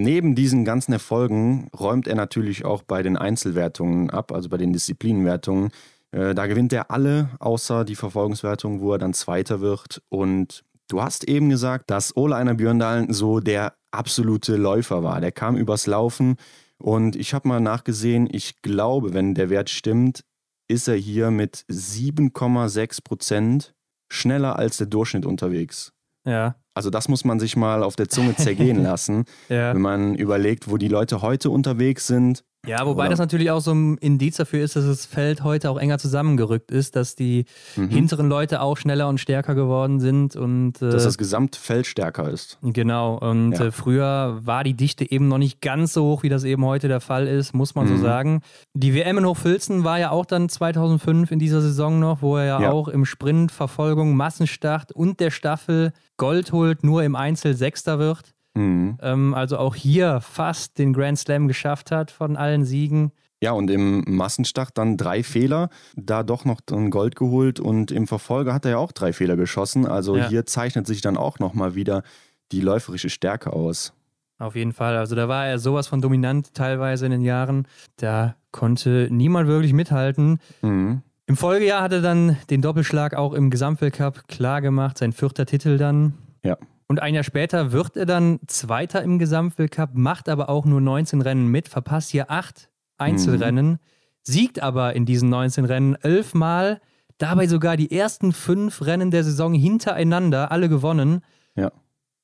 Neben diesen ganzen Erfolgen räumt er natürlich auch bei den Einzelwertungen ab, also bei den Disziplinenwertungen. Äh, da gewinnt er alle, außer die Verfolgungswertung, wo er dann Zweiter wird. Und du hast eben gesagt, dass Ole Einer Björndalen so der absolute Läufer war. Der kam übers Laufen und ich habe mal nachgesehen, ich glaube, wenn der Wert stimmt, ist er hier mit 7,6 Prozent schneller als der Durchschnitt unterwegs. Ja. Also das muss man sich mal auf der Zunge zergehen [LAUGHS] lassen, ja. wenn man überlegt, wo die Leute heute unterwegs sind ja, wobei Oder? das natürlich auch so ein Indiz dafür ist, dass das Feld heute auch enger zusammengerückt ist, dass die mhm. hinteren Leute auch schneller und stärker geworden sind und äh, dass das Gesamtfeld stärker ist. Genau. Und ja. äh, früher war die Dichte eben noch nicht ganz so hoch, wie das eben heute der Fall ist, muss man mhm. so sagen. Die WM in Hochfilzen war ja auch dann 2005 in dieser Saison noch, wo er ja, ja. auch im Sprint, Verfolgung, Massenstart und der Staffel Gold holt, nur im Einzel Sechster wird. Mhm. Ähm, also auch hier fast den Grand Slam geschafft hat von allen Siegen. Ja, und im Massenstart dann drei Fehler, da doch noch dann Gold geholt und im Verfolger hat er ja auch drei Fehler geschossen. Also ja. hier zeichnet sich dann auch nochmal wieder die läuferische Stärke aus. Auf jeden Fall. Also da war er sowas von dominant teilweise in den Jahren. Da konnte niemand wirklich mithalten. Mhm. Im Folgejahr hat er dann den Doppelschlag auch im Gesamtweltcup klar gemacht, sein vierter Titel dann. Ja. Und ein Jahr später wird er dann Zweiter im Gesamtweltcup, macht aber auch nur 19 Rennen mit, verpasst hier acht Einzelrennen, mhm. siegt aber in diesen 19 Rennen elfmal, dabei sogar die ersten fünf Rennen der Saison hintereinander, alle gewonnen. Ja.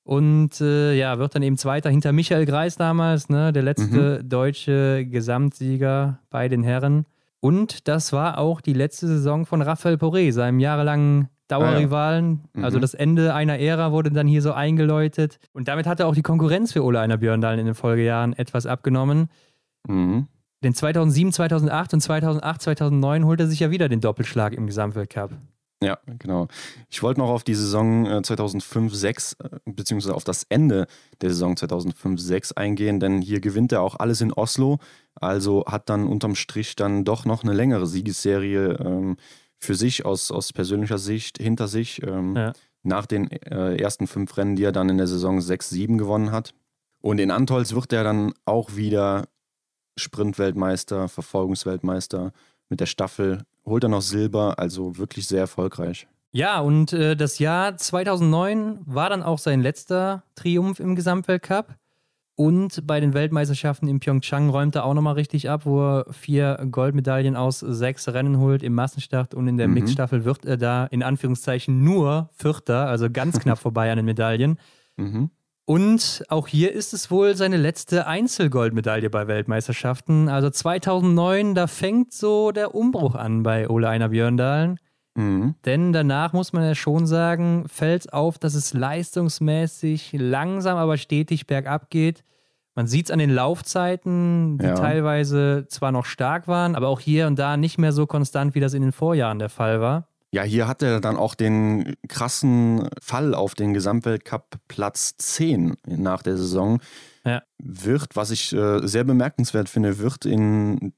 Und äh, ja, wird dann eben Zweiter hinter Michael Greis damals, ne, der letzte mhm. deutsche Gesamtsieger bei den Herren. Und das war auch die letzte Saison von Raphael Poré, seinem jahrelangen Dauerrivalen. Ah, mhm. ja. Also das Ende einer Ära wurde dann hier so eingeläutet. Und damit hatte auch die Konkurrenz für Ole Einer Björndalen in den Folgejahren etwas abgenommen. Mhm. Denn 2007, 2008 und 2008, 2009 holte er sich ja wieder den Doppelschlag im Gesamtweltcup. Ja, genau. Ich wollte noch auf die Saison 2005-6 äh, äh, beziehungsweise auf das Ende der Saison 2005-6 eingehen, denn hier gewinnt er auch alles in Oslo, also hat dann unterm Strich dann doch noch eine längere Siegesserie ähm, für sich aus, aus persönlicher Sicht hinter sich. Ähm, ja. Nach den äh, ersten fünf Rennen, die er dann in der Saison 6-7 gewonnen hat. Und in Antols wird er dann auch wieder Sprintweltmeister, Verfolgungsweltmeister mit der Staffel, holt er noch Silber, also wirklich sehr erfolgreich. Ja, und äh, das Jahr 2009 war dann auch sein letzter Triumph im Gesamtweltcup. Und bei den Weltmeisterschaften in Pyeongchang räumt er auch nochmal richtig ab, wo er vier Goldmedaillen aus sechs Rennen holt im Massenstart und in der mhm. Mixstaffel wird er da in Anführungszeichen nur Vierter, also ganz knapp [LAUGHS] vorbei an den Medaillen. Mhm. Und auch hier ist es wohl seine letzte Einzelgoldmedaille bei Weltmeisterschaften. Also 2009, da fängt so der Umbruch an bei Ole Einer Björndalen. Mhm. Denn danach muss man ja schon sagen, fällt auf, dass es leistungsmäßig langsam, aber stetig bergab geht. Man sieht es an den Laufzeiten, die ja. teilweise zwar noch stark waren, aber auch hier und da nicht mehr so konstant, wie das in den Vorjahren der Fall war. Ja, hier hat er dann auch den krassen Fall auf den Gesamtweltcup Platz 10 nach der Saison. Ja. Wird, was ich äh, sehr bemerkenswert finde, wird in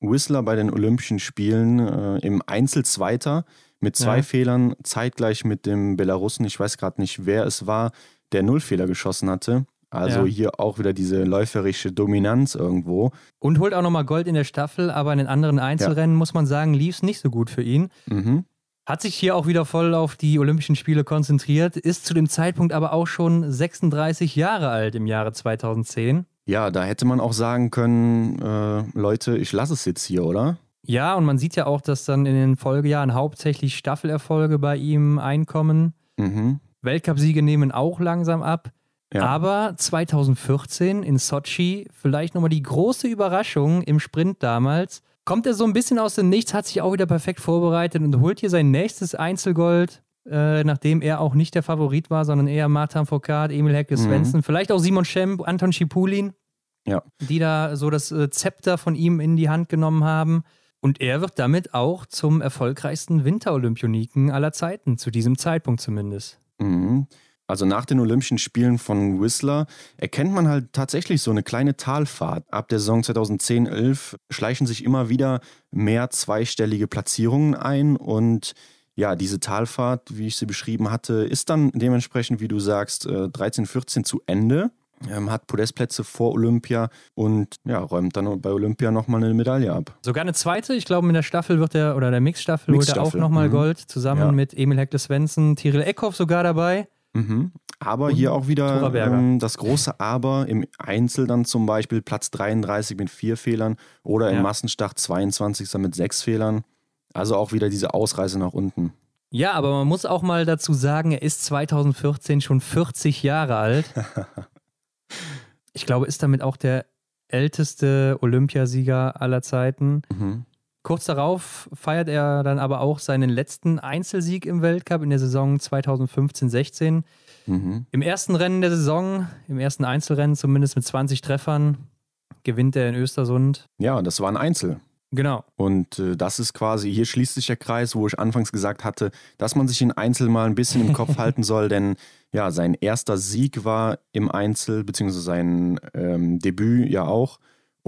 Whistler bei den Olympischen Spielen äh, im Einzelzweiter mit zwei ja. Fehlern, zeitgleich mit dem Belarussen, ich weiß gerade nicht, wer es war, der Nullfehler geschossen hatte. Also ja. hier auch wieder diese läuferische Dominanz irgendwo. Und holt auch nochmal Gold in der Staffel, aber in den anderen Einzelrennen, ja. muss man sagen, lief es nicht so gut für ihn. Mhm. Hat sich hier auch wieder voll auf die Olympischen Spiele konzentriert, ist zu dem Zeitpunkt aber auch schon 36 Jahre alt im Jahre 2010. Ja, da hätte man auch sagen können, äh, Leute, ich lasse es jetzt hier, oder? Ja, und man sieht ja auch, dass dann in den Folgejahren hauptsächlich Staffelerfolge bei ihm einkommen. Mhm. Weltcupsiege nehmen auch langsam ab. Ja. Aber 2014 in Sochi, vielleicht nochmal die große Überraschung im Sprint damals, kommt er so ein bisschen aus dem Nichts, hat sich auch wieder perfekt vorbereitet und holt hier sein nächstes Einzelgold, äh, nachdem er auch nicht der Favorit war, sondern eher Martin Foucault, Emil Hecke Svensson, mhm. vielleicht auch Simon Schemp, Anton Schipulin ja. die da so das äh, Zepter von ihm in die Hand genommen haben. Und er wird damit auch zum erfolgreichsten Winterolympioniken aller Zeiten, zu diesem Zeitpunkt zumindest. Mhm. Also nach den Olympischen Spielen von Whistler erkennt man halt tatsächlich so eine kleine Talfahrt. Ab der Saison 2010-11 schleichen sich immer wieder mehr zweistellige Platzierungen ein und ja, diese Talfahrt, wie ich sie beschrieben hatte, ist dann dementsprechend, wie du sagst, 13, äh, 14 zu Ende ähm, hat Podestplätze vor Olympia und ja, räumt dann bei Olympia nochmal eine Medaille ab. Sogar eine zweite, ich glaube, in der Staffel wird er oder der Mixstaffel Mix holt er auch nochmal mhm. Gold, zusammen ja. mit Emil Hector Svensson, Tyrell Eckhoff sogar dabei. Mhm. Aber und hier auch wieder ähm, das große Aber im Einzel dann zum Beispiel Platz 33 mit vier Fehlern oder im ja. Massenstart 22. mit sechs Fehlern. Also auch wieder diese Ausreise nach unten. Ja, aber man muss auch mal dazu sagen, er ist 2014 schon 40 Jahre alt. [LAUGHS] ich glaube, ist damit auch der älteste Olympiasieger aller Zeiten. Mhm. Kurz darauf feiert er dann aber auch seinen letzten Einzelsieg im Weltcup in der Saison 2015-16. Mhm. Im ersten Rennen der Saison, im ersten Einzelrennen zumindest mit 20 Treffern, gewinnt er in Östersund. Ja, das war ein Einzel. Genau. Und äh, das ist quasi, hier schließt sich der Kreis, wo ich anfangs gesagt hatte, dass man sich den Einzel mal ein bisschen im Kopf [LAUGHS] halten soll, denn ja, sein erster Sieg war im Einzel, beziehungsweise sein ähm, Debüt ja auch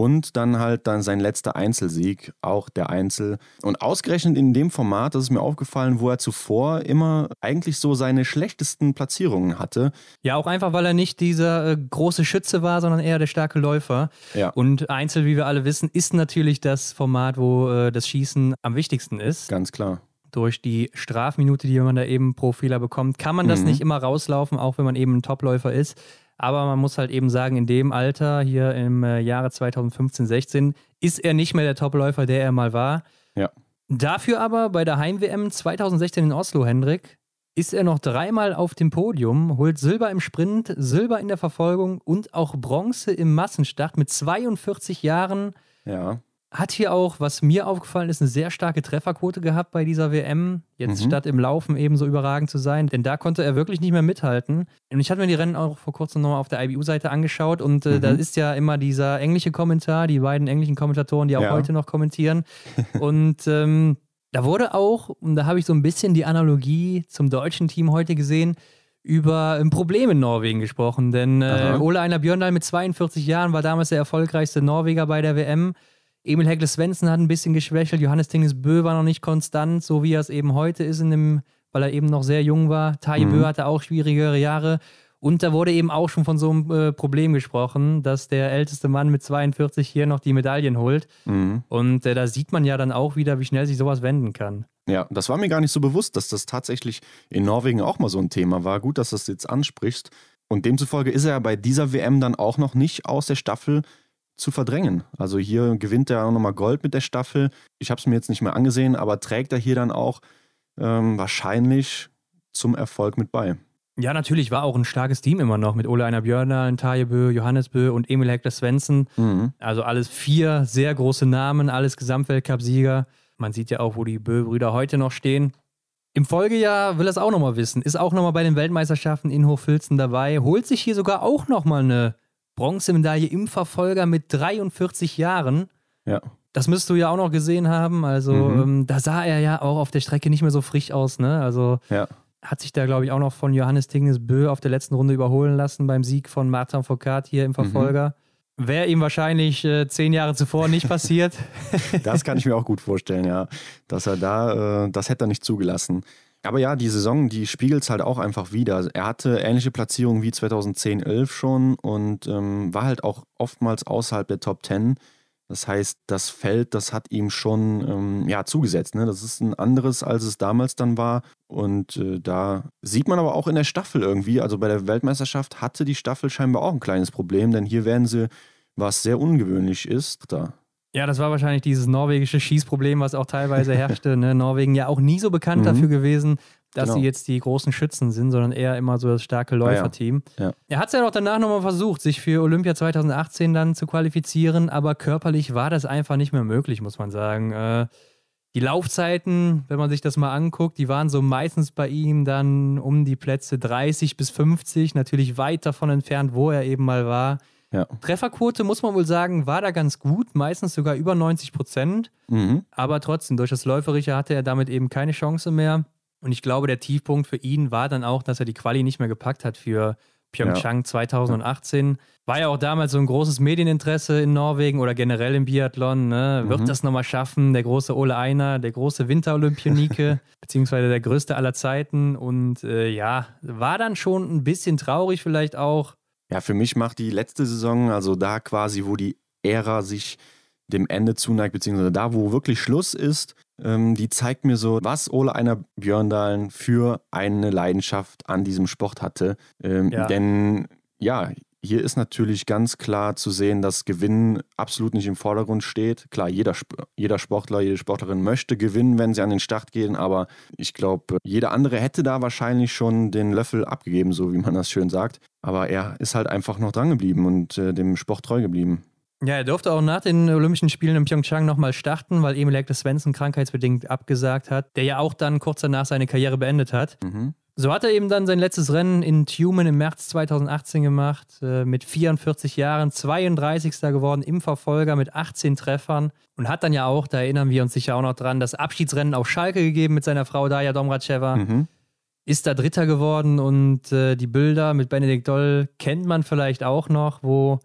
und dann halt dann sein letzter Einzelsieg, auch der Einzel. Und ausgerechnet in dem Format, das ist mir aufgefallen, wo er zuvor immer eigentlich so seine schlechtesten Platzierungen hatte. Ja, auch einfach, weil er nicht dieser äh, große Schütze war, sondern eher der starke Läufer. Ja. Und Einzel, wie wir alle wissen, ist natürlich das Format, wo äh, das Schießen am wichtigsten ist. Ganz klar durch die Strafminute, die man da eben pro Fehler bekommt, kann man das mhm. nicht immer rauslaufen, auch wenn man eben ein Topläufer ist. Aber man muss halt eben sagen, in dem Alter, hier im äh, Jahre 2015, 16, ist er nicht mehr der Topläufer, der er mal war. Ja. Dafür aber bei der Heim-WM 2016 in Oslo, Hendrik, ist er noch dreimal auf dem Podium, holt Silber im Sprint, Silber in der Verfolgung und auch Bronze im Massenstart mit 42 Jahren. Ja hat hier auch, was mir aufgefallen ist, eine sehr starke Trefferquote gehabt bei dieser WM. Jetzt mhm. statt im Laufen eben so überragend zu sein, denn da konnte er wirklich nicht mehr mithalten. Und ich hatte mir die Rennen auch vor kurzem nochmal auf der IBU-Seite angeschaut und äh, mhm. da ist ja immer dieser englische Kommentar, die beiden englischen Kommentatoren, die auch ja. heute noch kommentieren. [LAUGHS] und ähm, da wurde auch, und da habe ich so ein bisschen die Analogie zum deutschen Team heute gesehen, über ein Problem in Norwegen gesprochen. Denn äh, Ole Einar Björndal mit 42 Jahren war damals der erfolgreichste Norweger bei der WM Emil Heckle Svensson hat ein bisschen geschwächelt, Johannes Tingnes Bö war noch nicht konstant, so wie er es eben heute ist, in dem, weil er eben noch sehr jung war. Tai mhm. Bö hatte auch schwierigere Jahre. Und da wurde eben auch schon von so einem äh, Problem gesprochen, dass der älteste Mann mit 42 hier noch die Medaillen holt. Mhm. Und äh, da sieht man ja dann auch wieder, wie schnell sich sowas wenden kann. Ja, das war mir gar nicht so bewusst, dass das tatsächlich in Norwegen auch mal so ein Thema war. Gut, dass du das jetzt ansprichst. Und demzufolge ist er ja bei dieser WM dann auch noch nicht aus der Staffel zu verdrängen. Also hier gewinnt er auch nochmal Gold mit der Staffel. Ich habe es mir jetzt nicht mehr angesehen, aber trägt er hier dann auch ähm, wahrscheinlich zum Erfolg mit bei. Ja, natürlich war auch ein starkes Team immer noch mit Ole Einer Björner, Taje Bö, Johannes Bö und Emil Hector Svensson. Mhm. Also alles vier sehr große Namen, alles Gesamtweltcup-Sieger. Man sieht ja auch, wo die Bö-Brüder heute noch stehen. Im Folgejahr will er es auch nochmal wissen, ist auch nochmal bei den Weltmeisterschaften in Hochfilzen dabei, holt sich hier sogar auch nochmal eine Bronzemedaille im Verfolger mit 43 Jahren. Ja. Das müsstest du ja auch noch gesehen haben. Also, mhm. ähm, da sah er ja auch auf der Strecke nicht mehr so frisch aus, ne? Also ja. hat sich da, glaube ich, auch noch von Johannes Tingnes Bö auf der letzten Runde überholen lassen beim Sieg von Martin Foucault hier im mhm. Verfolger. Mhm. Wäre ihm wahrscheinlich äh, zehn Jahre zuvor nicht passiert. [LAUGHS] das kann ich mir auch gut vorstellen, ja. Dass er da, äh, das hätte er nicht zugelassen. Aber ja, die Saison, die spiegelt es halt auch einfach wieder. Also er hatte ähnliche Platzierungen wie 2010, 11 schon und ähm, war halt auch oftmals außerhalb der Top 10. Das heißt, das Feld, das hat ihm schon ähm, ja, zugesetzt. Ne? Das ist ein anderes, als es damals dann war. Und äh, da sieht man aber auch in der Staffel irgendwie, also bei der Weltmeisterschaft hatte die Staffel scheinbar auch ein kleines Problem, denn hier werden sie, was sehr ungewöhnlich ist, da ja, das war wahrscheinlich dieses norwegische Schießproblem, was auch teilweise herrschte. Ne? [LAUGHS] Norwegen ja auch nie so bekannt mhm. dafür gewesen, dass genau. sie jetzt die großen Schützen sind, sondern eher immer so das starke Läuferteam. Ja, ja. Er hat es ja auch danach nochmal versucht, sich für Olympia 2018 dann zu qualifizieren, aber körperlich war das einfach nicht mehr möglich, muss man sagen. Äh, die Laufzeiten, wenn man sich das mal anguckt, die waren so meistens bei ihm dann um die Plätze 30 bis 50, natürlich weit davon entfernt, wo er eben mal war. Ja. Trefferquote, muss man wohl sagen, war da ganz gut, meistens sogar über 90 Prozent. Mhm. Aber trotzdem, durch das Läuferische hatte er damit eben keine Chance mehr. Und ich glaube, der Tiefpunkt für ihn war dann auch, dass er die Quali nicht mehr gepackt hat für Pyeongchang ja. 2018. War ja auch damals so ein großes Medieninteresse in Norwegen oder generell im Biathlon. Ne? Wird mhm. das nochmal schaffen? Der große Ole Einer, der große Winterolympionike, [LAUGHS] beziehungsweise der größte aller Zeiten. Und äh, ja, war dann schon ein bisschen traurig vielleicht auch, ja, für mich macht die letzte Saison, also da quasi, wo die Ära sich dem Ende zuneigt, beziehungsweise da, wo wirklich Schluss ist, ähm, die zeigt mir so, was Ole Einer Björndalen für eine Leidenschaft an diesem Sport hatte. Ähm, ja. Denn ja, hier ist natürlich ganz klar zu sehen, dass Gewinnen absolut nicht im Vordergrund steht. Klar, jeder, jeder Sportler, jede Sportlerin möchte gewinnen, wenn sie an den Start gehen, aber ich glaube, jeder andere hätte da wahrscheinlich schon den Löffel abgegeben, so wie man das schön sagt. Aber er ist halt einfach noch drangeblieben und äh, dem Sport treu geblieben. Ja, er durfte auch nach den Olympischen Spielen in Pyeongchang nochmal starten, weil Emil Hector Svensson krankheitsbedingt abgesagt hat, der ja auch dann kurz danach seine Karriere beendet hat. Mhm. So hat er eben dann sein letztes Rennen in Tumen im März 2018 gemacht, äh, mit 44 Jahren, 32. geworden im Verfolger mit 18 Treffern und hat dann ja auch, da erinnern wir uns sicher auch noch dran, das Abschiedsrennen auf Schalke gegeben mit seiner Frau Daja Domracheva. Mhm ist da Dritter geworden und äh, die Bilder mit Benedikt Doll kennt man vielleicht auch noch, wo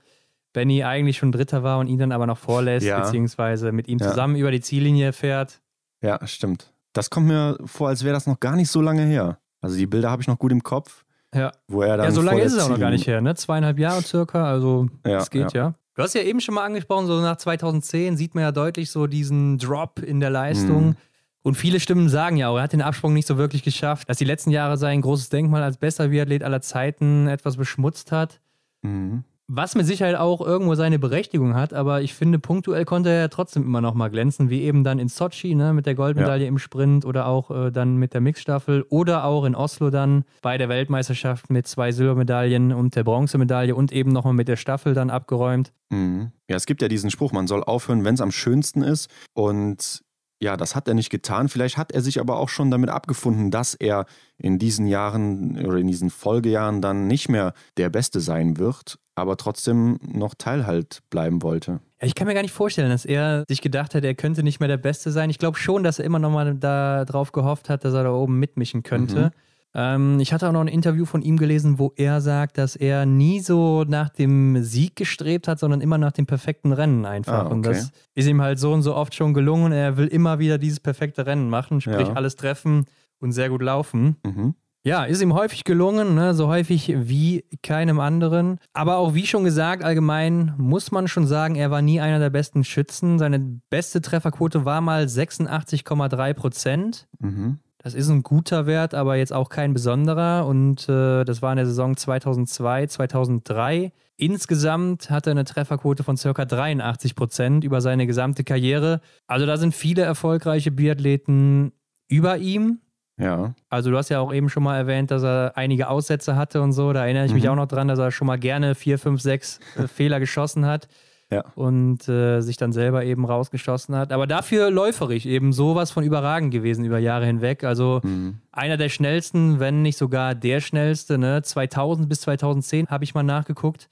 Benny eigentlich schon Dritter war und ihn dann aber noch vorlässt, ja. beziehungsweise mit ihm zusammen über die Ziellinie fährt. Ja, stimmt. Das kommt mir vor, als wäre das noch gar nicht so lange her. Also die Bilder habe ich noch gut im Kopf. Ja. Wo er dann ja, so lange ist es auch noch gar nicht her, ne? Zweieinhalb Jahre circa, also ja, geht ja. ja. Du hast ja eben schon mal angesprochen, so nach 2010 sieht man ja deutlich so diesen Drop in der Leistung. Mhm. Und viele Stimmen sagen ja auch, er hat den Absprung nicht so wirklich geschafft, dass die letzten Jahre sein großes Denkmal als bester Biathlet aller Zeiten etwas beschmutzt hat. Mhm. Was mit Sicherheit auch irgendwo seine Berechtigung hat, aber ich finde, punktuell konnte er ja trotzdem immer noch mal glänzen, wie eben dann in Sochi ne, mit der Goldmedaille ja. im Sprint oder auch äh, dann mit der Mixstaffel oder auch in Oslo dann bei der Weltmeisterschaft mit zwei Silbermedaillen und der Bronzemedaille und eben nochmal mit der Staffel dann abgeräumt. Mhm. Ja, es gibt ja diesen Spruch, man soll aufhören, wenn es am schönsten ist. Und ja, das hat er nicht getan. Vielleicht hat er sich aber auch schon damit abgefunden, dass er in diesen Jahren oder in diesen Folgejahren dann nicht mehr der Beste sein wird, aber trotzdem noch teilhalt bleiben wollte. Ja, ich kann mir gar nicht vorstellen, dass er sich gedacht hat, er könnte nicht mehr der Beste sein. Ich glaube schon, dass er immer noch mal darauf gehofft hat, dass er da oben mitmischen könnte. Mhm. Ähm, ich hatte auch noch ein Interview von ihm gelesen, wo er sagt, dass er nie so nach dem Sieg gestrebt hat, sondern immer nach dem perfekten Rennen einfach. Ah, okay. Und das ist ihm halt so und so oft schon gelungen. Er will immer wieder dieses perfekte Rennen machen, sprich ja. alles treffen und sehr gut laufen. Mhm. Ja, ist ihm häufig gelungen, ne? so häufig wie keinem anderen. Aber auch wie schon gesagt, allgemein muss man schon sagen, er war nie einer der besten Schützen. Seine beste Trefferquote war mal 86,3 Prozent. Mhm das ist ein guter Wert, aber jetzt auch kein besonderer. Und äh, das war in der Saison 2002, 2003. Insgesamt hat er eine Trefferquote von ca. 83 Prozent über seine gesamte Karriere. Also da sind viele erfolgreiche Biathleten über ihm. Ja. Also du hast ja auch eben schon mal erwähnt, dass er einige Aussätze hatte und so. Da erinnere ich mhm. mich auch noch dran, dass er schon mal gerne vier, fünf, sechs äh, Fehler geschossen hat. Ja. Und äh, sich dann selber eben rausgeschossen hat. Aber dafür läuferig eben sowas von überragend gewesen über Jahre hinweg. Also mhm. einer der schnellsten, wenn nicht sogar der schnellste. Ne? 2000 bis 2010 habe ich mal nachgeguckt.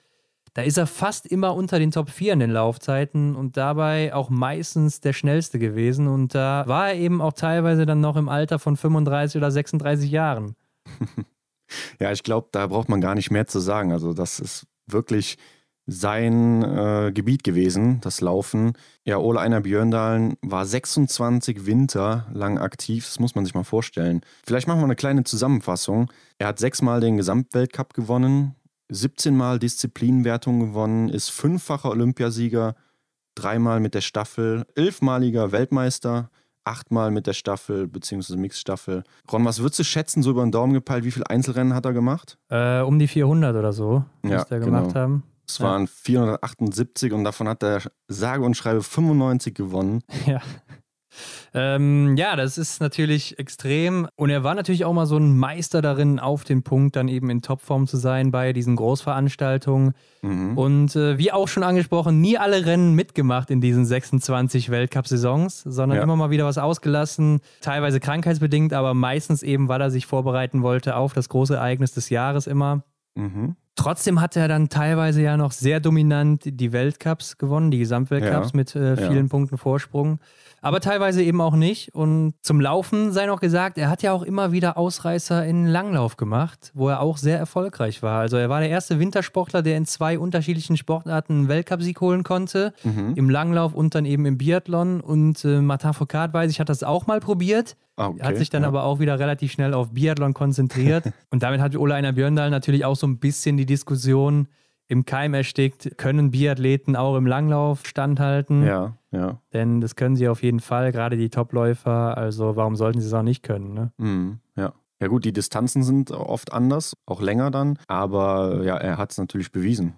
Da ist er fast immer unter den Top 4 in den Laufzeiten und dabei auch meistens der schnellste gewesen. Und da war er eben auch teilweise dann noch im Alter von 35 oder 36 Jahren. [LAUGHS] ja, ich glaube, da braucht man gar nicht mehr zu sagen. Also, das ist wirklich sein äh, Gebiet gewesen, das Laufen. Ja, Ole Einer Björndalen war 26 Winter lang aktiv, das muss man sich mal vorstellen. Vielleicht machen wir eine kleine Zusammenfassung. Er hat sechsmal den Gesamtweltcup gewonnen, 17 Mal Disziplinenwertung gewonnen, ist fünffacher Olympiasieger, dreimal mit der Staffel, elfmaliger Weltmeister, achtmal mit der Staffel bzw. Mixstaffel. Ron, was würdest du schätzen, so über den Daumen gepeilt, wie viele Einzelrennen hat er gemacht? Äh, um die 400 oder so, ja, muss er gemacht genau. haben. Es ja. waren 478 und davon hat er sage und schreibe 95 gewonnen. [LAUGHS] Ja. Ähm, ja, das ist natürlich extrem. Und er war natürlich auch mal so ein Meister darin, auf den Punkt dann eben in Topform zu sein bei diesen Großveranstaltungen. Mhm. Und äh, wie auch schon angesprochen, nie alle Rennen mitgemacht in diesen 26 Weltcup-Saisons, sondern ja. immer mal wieder was ausgelassen, teilweise krankheitsbedingt, aber meistens eben, weil er sich vorbereiten wollte auf das große Ereignis des Jahres immer. Mhm. Trotzdem hat er dann teilweise ja noch sehr dominant die Weltcups gewonnen, die Gesamtweltcups ja, mit äh, vielen ja. Punkten Vorsprung. Aber teilweise eben auch nicht. Und zum Laufen sei noch gesagt, er hat ja auch immer wieder Ausreißer in Langlauf gemacht, wo er auch sehr erfolgreich war. Also er war der erste Wintersportler, der in zwei unterschiedlichen Sportarten einen Weltcupsieg holen konnte. Mhm. Im Langlauf und dann eben im Biathlon. Und äh, Martin Foucault, weiß ich, hat das auch mal probiert. Ah, okay, hat sich dann ja. aber auch wieder relativ schnell auf Biathlon konzentriert. [LAUGHS] und damit hat Ola Einer Björndal natürlich auch so ein bisschen die die Diskussion im Keim erstickt, können Biathleten auch im Langlauf standhalten? Ja, ja. Denn das können sie auf jeden Fall, gerade die Topläufer. Also warum sollten sie es auch nicht können? Ne? Mhm, ja. Ja gut, die Distanzen sind oft anders, auch länger dann, aber ja, er hat es natürlich bewiesen.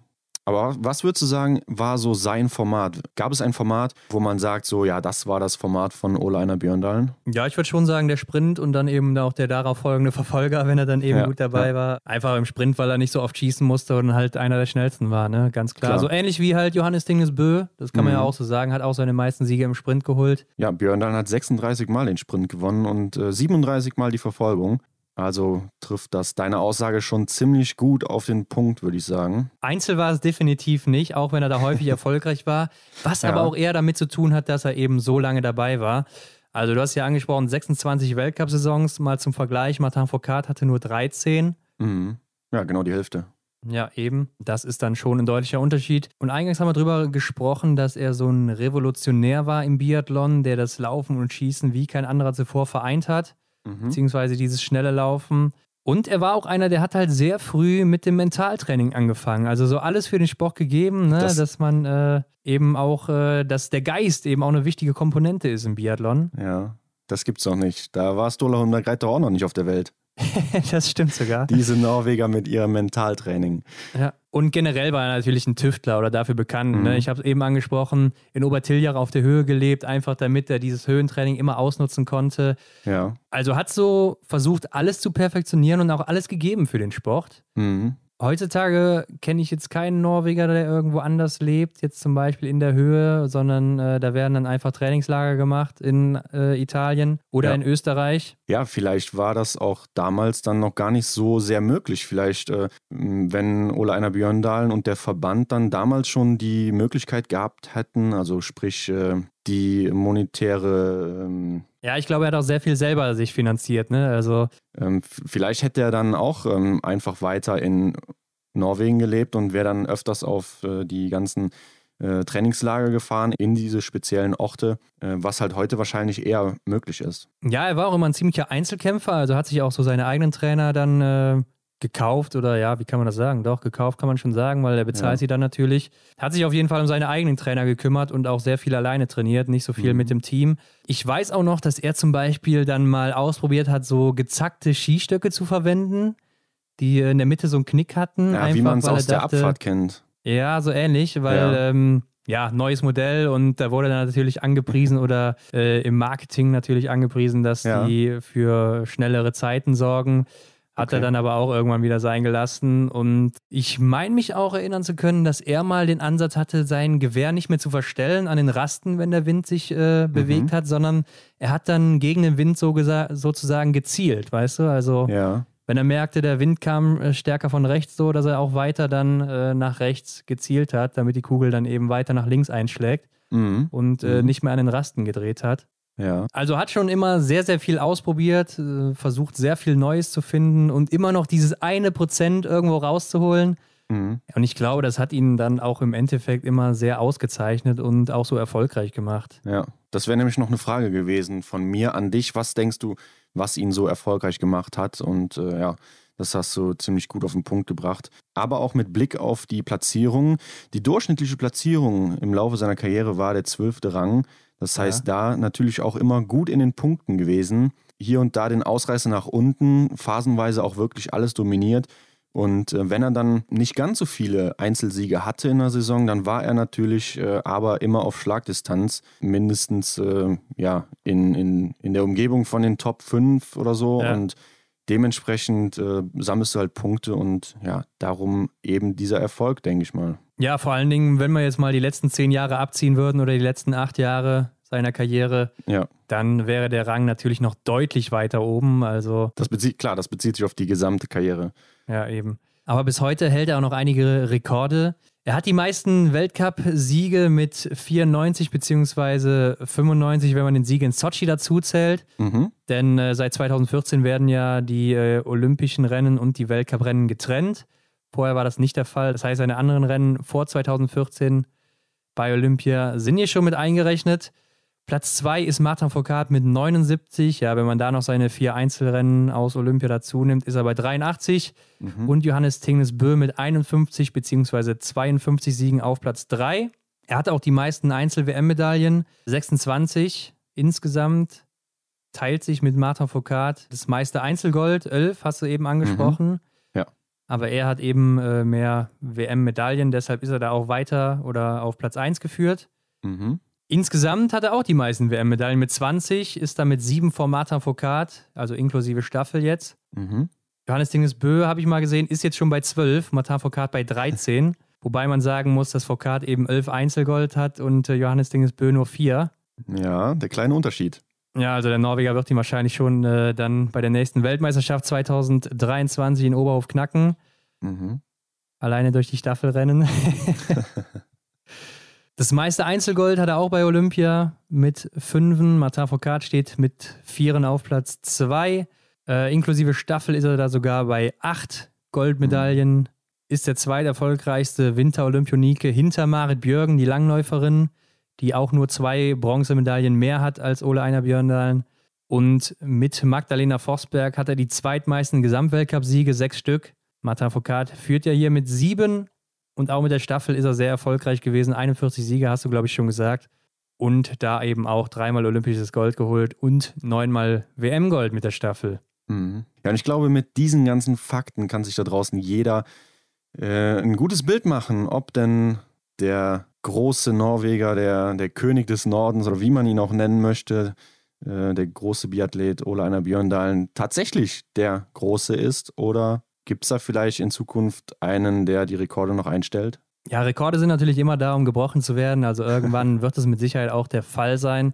Aber was würdest du sagen, war so sein Format? Gab es ein Format, wo man sagt, so, ja, das war das Format von Oleiner Björndalen? Ja, ich würde schon sagen, der Sprint und dann eben auch der darauf folgende Verfolger, wenn er dann eben ja, gut dabei ja. war. Einfach im Sprint, weil er nicht so oft schießen musste und halt einer der schnellsten war, ne? Ganz klar. klar. So also ähnlich wie halt Johannes Dinges Bö, das kann man ja mhm. auch so sagen, hat auch seine meisten Siege im Sprint geholt. Ja, Björndalen hat 36 Mal den Sprint gewonnen und äh, 37 Mal die Verfolgung. Also trifft das deine Aussage schon ziemlich gut auf den Punkt, würde ich sagen. Einzel war es definitiv nicht, auch wenn er da häufig [LAUGHS] erfolgreich war, was ja. aber auch eher damit zu tun hat, dass er eben so lange dabei war. Also du hast ja angesprochen, 26 Weltcup-Saisons, mal zum Vergleich, Martin Foucault hatte nur 13. Mhm. Ja, genau die Hälfte. Ja, eben. Das ist dann schon ein deutlicher Unterschied. Und eingangs haben wir darüber gesprochen, dass er so ein Revolutionär war im Biathlon, der das Laufen und Schießen wie kein anderer zuvor vereint hat mhm. beziehungsweise dieses schnelle Laufen. Und er war auch einer, der hat halt sehr früh mit dem Mentaltraining angefangen. Also so alles für den Sport gegeben, ne? das dass man äh, eben auch, äh, dass der Geist eben auch eine wichtige Komponente ist im Biathlon. Ja, das gibt's noch nicht. Da war Stola und Margrethe auch noch nicht auf der Welt. [LAUGHS] das stimmt sogar. Diese Norweger mit ihrem Mentaltraining. Ja. Und generell war er natürlich ein Tüftler oder dafür bekannt. Ne? Mhm. Ne? Ich habe es eben angesprochen, in Obertiljach auf der Höhe gelebt, einfach damit er dieses Höhentraining immer ausnutzen konnte. Ja. Also hat so versucht, alles zu perfektionieren und auch alles gegeben für den Sport. Mhm. Heutzutage kenne ich jetzt keinen Norweger, der irgendwo anders lebt, jetzt zum Beispiel in der Höhe, sondern äh, da werden dann einfach Trainingslager gemacht in äh, Italien oder ja. in Österreich. Ja, vielleicht war das auch damals dann noch gar nicht so sehr möglich. Vielleicht, äh, wenn Ole Einer Björndalen und der Verband dann damals schon die Möglichkeit gehabt hätten, also sprich äh, die monetäre. Ähm, ja, ich glaube, er hat auch sehr viel selber sich finanziert. Ne? Also, ähm, vielleicht hätte er dann auch ähm, einfach weiter in Norwegen gelebt und wäre dann öfters auf äh, die ganzen äh, Trainingslager gefahren in diese speziellen Orte, äh, was halt heute wahrscheinlich eher möglich ist. Ja, er war auch immer ein ziemlicher Einzelkämpfer, also hat sich auch so seine eigenen Trainer dann äh, gekauft oder ja, wie kann man das sagen? Doch, gekauft kann man schon sagen, weil er bezahlt ja. sie dann natürlich. Hat sich auf jeden Fall um seine eigenen Trainer gekümmert und auch sehr viel alleine trainiert, nicht so viel mhm. mit dem Team. Ich weiß auch noch, dass er zum Beispiel dann mal ausprobiert hat, so gezackte Skistöcke zu verwenden, die in der Mitte so einen Knick hatten. Ja, einfach, wie man es aus der Abfahrt kennt. Ja, so ähnlich, weil. Ja. Ähm, ja, neues Modell und da wurde dann natürlich angepriesen oder äh, im Marketing natürlich angepriesen, dass ja. die für schnellere Zeiten sorgen. Hat okay. er dann aber auch irgendwann wieder sein gelassen. Und ich meine mich auch erinnern zu können, dass er mal den Ansatz hatte, sein Gewehr nicht mehr zu verstellen an den Rasten, wenn der Wind sich äh, mhm. bewegt mhm. hat, sondern er hat dann gegen den Wind so sozusagen gezielt, weißt du? Also ja. wenn er merkte, der Wind kam äh, stärker von rechts so, dass er auch weiter dann äh, nach rechts gezielt hat, damit die Kugel dann eben weiter nach links einschlägt mhm. und äh, mhm. nicht mehr an den Rasten gedreht hat. Ja. Also hat schon immer sehr, sehr viel ausprobiert, äh, versucht sehr viel Neues zu finden und immer noch dieses eine Prozent irgendwo rauszuholen. Mhm. Und ich glaube, das hat ihn dann auch im Endeffekt immer sehr ausgezeichnet und auch so erfolgreich gemacht. Ja, das wäre nämlich noch eine Frage gewesen von mir an dich. Was denkst du, was ihn so erfolgreich gemacht hat? Und äh, ja, das hast du ziemlich gut auf den Punkt gebracht. Aber auch mit Blick auf die Platzierung. Die durchschnittliche Platzierung im Laufe seiner Karriere war der zwölfte Rang. Das heißt, ja. da natürlich auch immer gut in den Punkten gewesen. Hier und da den Ausreißer nach unten, phasenweise auch wirklich alles dominiert. Und äh, wenn er dann nicht ganz so viele Einzelsiege hatte in der Saison, dann war er natürlich äh, aber immer auf Schlagdistanz, mindestens äh, ja, in, in, in der Umgebung von den Top 5 oder so. Ja. Und dementsprechend äh, sammelst du halt Punkte und ja, darum eben dieser Erfolg, denke ich mal. Ja, vor allen Dingen, wenn wir jetzt mal die letzten zehn Jahre abziehen würden oder die letzten acht Jahre seiner Karriere, ja. dann wäre der Rang natürlich noch deutlich weiter oben. Also das bezieht, klar, das bezieht sich auf die gesamte Karriere. Ja, eben. Aber bis heute hält er auch noch einige Rekorde. Er hat die meisten Weltcup-Siege mit 94 bzw. 95, wenn man den Sieg in Sochi dazu zählt. Mhm. Denn äh, seit 2014 werden ja die äh, Olympischen Rennen und die Weltcuprennen getrennt. Vorher war das nicht der Fall. Das heißt, seine anderen Rennen vor 2014 bei Olympia sind hier schon mit eingerechnet. Platz 2 ist Martin Foucault mit 79. Ja, wenn man da noch seine vier Einzelrennen aus Olympia dazu nimmt, ist er bei 83. Mhm. Und Johannes Tingnes Bö mit 51 bzw. 52 Siegen auf Platz 3. Er hatte auch die meisten Einzel-WM-Medaillen, 26 insgesamt. Teilt sich mit Martin Foucault das meiste Einzelgold, 11 hast du eben mhm. angesprochen. Mhm. Aber er hat eben äh, mehr WM-Medaillen, deshalb ist er da auch weiter oder auf Platz 1 geführt. Mhm. Insgesamt hat er auch die meisten WM-Medaillen mit 20, ist damit sieben vor Martin Foucault, also inklusive Staffel jetzt. Mhm. Johannes Bö, habe ich mal gesehen, ist jetzt schon bei 12, Martin Foucault bei 13. [LAUGHS] Wobei man sagen muss, dass Foucault eben 11 Einzelgold hat und äh, Johannes Dinges Bö nur 4. Ja, der kleine Unterschied. Ja, also der Norweger wird ihn wahrscheinlich schon äh, dann bei der nächsten Weltmeisterschaft 2023 in Oberhof knacken. Mhm. Alleine durch die Staffel rennen. [LAUGHS] das meiste Einzelgold hat er auch bei Olympia mit Fünfen. Martin Foucault steht mit Vieren auf Platz zwei. Äh, inklusive Staffel ist er da sogar bei acht Goldmedaillen. Mhm. Ist der zweiterfolgreichste Winter-Olympionike hinter Marit Björgen, die Langläuferin die auch nur zwei Bronzemedaillen mehr hat als Ole Einer Björndalen. Und mit Magdalena Forsberg hat er die zweitmeisten Gesamtweltcup-Siege, sechs Stück. Martin Foucault führt ja hier mit sieben und auch mit der Staffel ist er sehr erfolgreich gewesen. 41 Siege hast du, glaube ich, schon gesagt. Und da eben auch dreimal olympisches Gold geholt und neunmal WM-Gold mit der Staffel. Mhm. Ja, und ich glaube, mit diesen ganzen Fakten kann sich da draußen jeder äh, ein gutes Bild machen, ob denn der große Norweger, der, der König des Nordens oder wie man ihn auch nennen möchte, äh, der große Biathlet Ole Einer Björndalen tatsächlich der große ist? Oder gibt es da vielleicht in Zukunft einen, der die Rekorde noch einstellt? Ja, Rekorde sind natürlich immer da, um gebrochen zu werden. Also irgendwann [LAUGHS] wird es mit Sicherheit auch der Fall sein.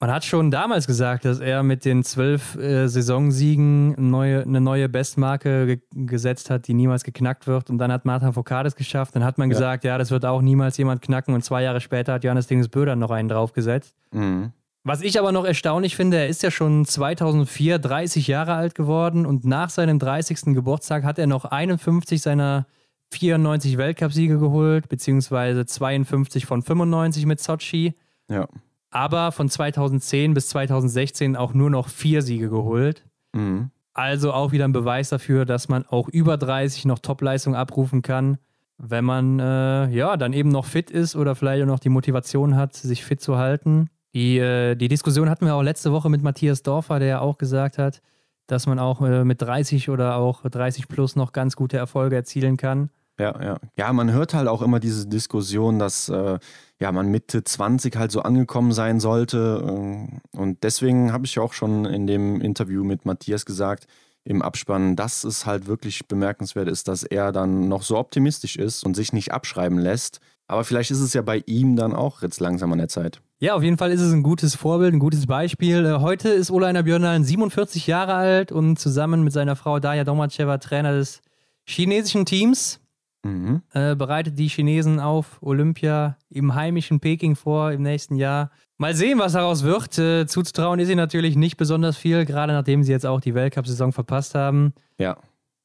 Man hat schon damals gesagt, dass er mit den zwölf äh, Saisonsiegen neue, eine neue Bestmarke ge gesetzt hat, die niemals geknackt wird. Und dann hat Martin Foucault geschafft. Dann hat man ja. gesagt, ja, das wird auch niemals jemand knacken. Und zwei Jahre später hat Johannes Dinges Böder noch einen draufgesetzt. Mhm. Was ich aber noch erstaunlich finde, er ist ja schon 2004 30 Jahre alt geworden und nach seinem 30. Geburtstag hat er noch 51 seiner 94 Weltcupsiege geholt, beziehungsweise 52 von 95 mit Sochi. Ja aber von 2010 bis 2016 auch nur noch vier Siege geholt. Mhm. Also auch wieder ein Beweis dafür, dass man auch über 30 noch Topleistung abrufen kann, wenn man äh, ja dann eben noch fit ist oder vielleicht auch noch die Motivation hat, sich fit zu halten. Die, äh, die Diskussion hatten wir auch letzte Woche mit Matthias Dorfer, der ja auch gesagt hat, dass man auch äh, mit 30 oder auch 30 plus noch ganz gute Erfolge erzielen kann. Ja, ja. Ja, man hört halt auch immer diese Diskussion, dass äh, ja, man Mitte 20 halt so angekommen sein sollte. Äh, und deswegen habe ich ja auch schon in dem Interview mit Matthias gesagt, im Abspann, dass es halt wirklich bemerkenswert ist, dass er dann noch so optimistisch ist und sich nicht abschreiben lässt. Aber vielleicht ist es ja bei ihm dann auch jetzt langsam an der Zeit. Ja, auf jeden Fall ist es ein gutes Vorbild, ein gutes Beispiel. Äh, heute ist Ola Einer Björnlein 47 Jahre alt und zusammen mit seiner Frau Daya Domacheva Trainer des chinesischen Teams. Mhm. Äh, bereitet die Chinesen auf Olympia im heimischen Peking vor im nächsten Jahr. Mal sehen, was daraus wird. Äh, zuzutrauen ist ihr natürlich nicht besonders viel, gerade nachdem sie jetzt auch die Weltcup-Saison verpasst haben. Ja.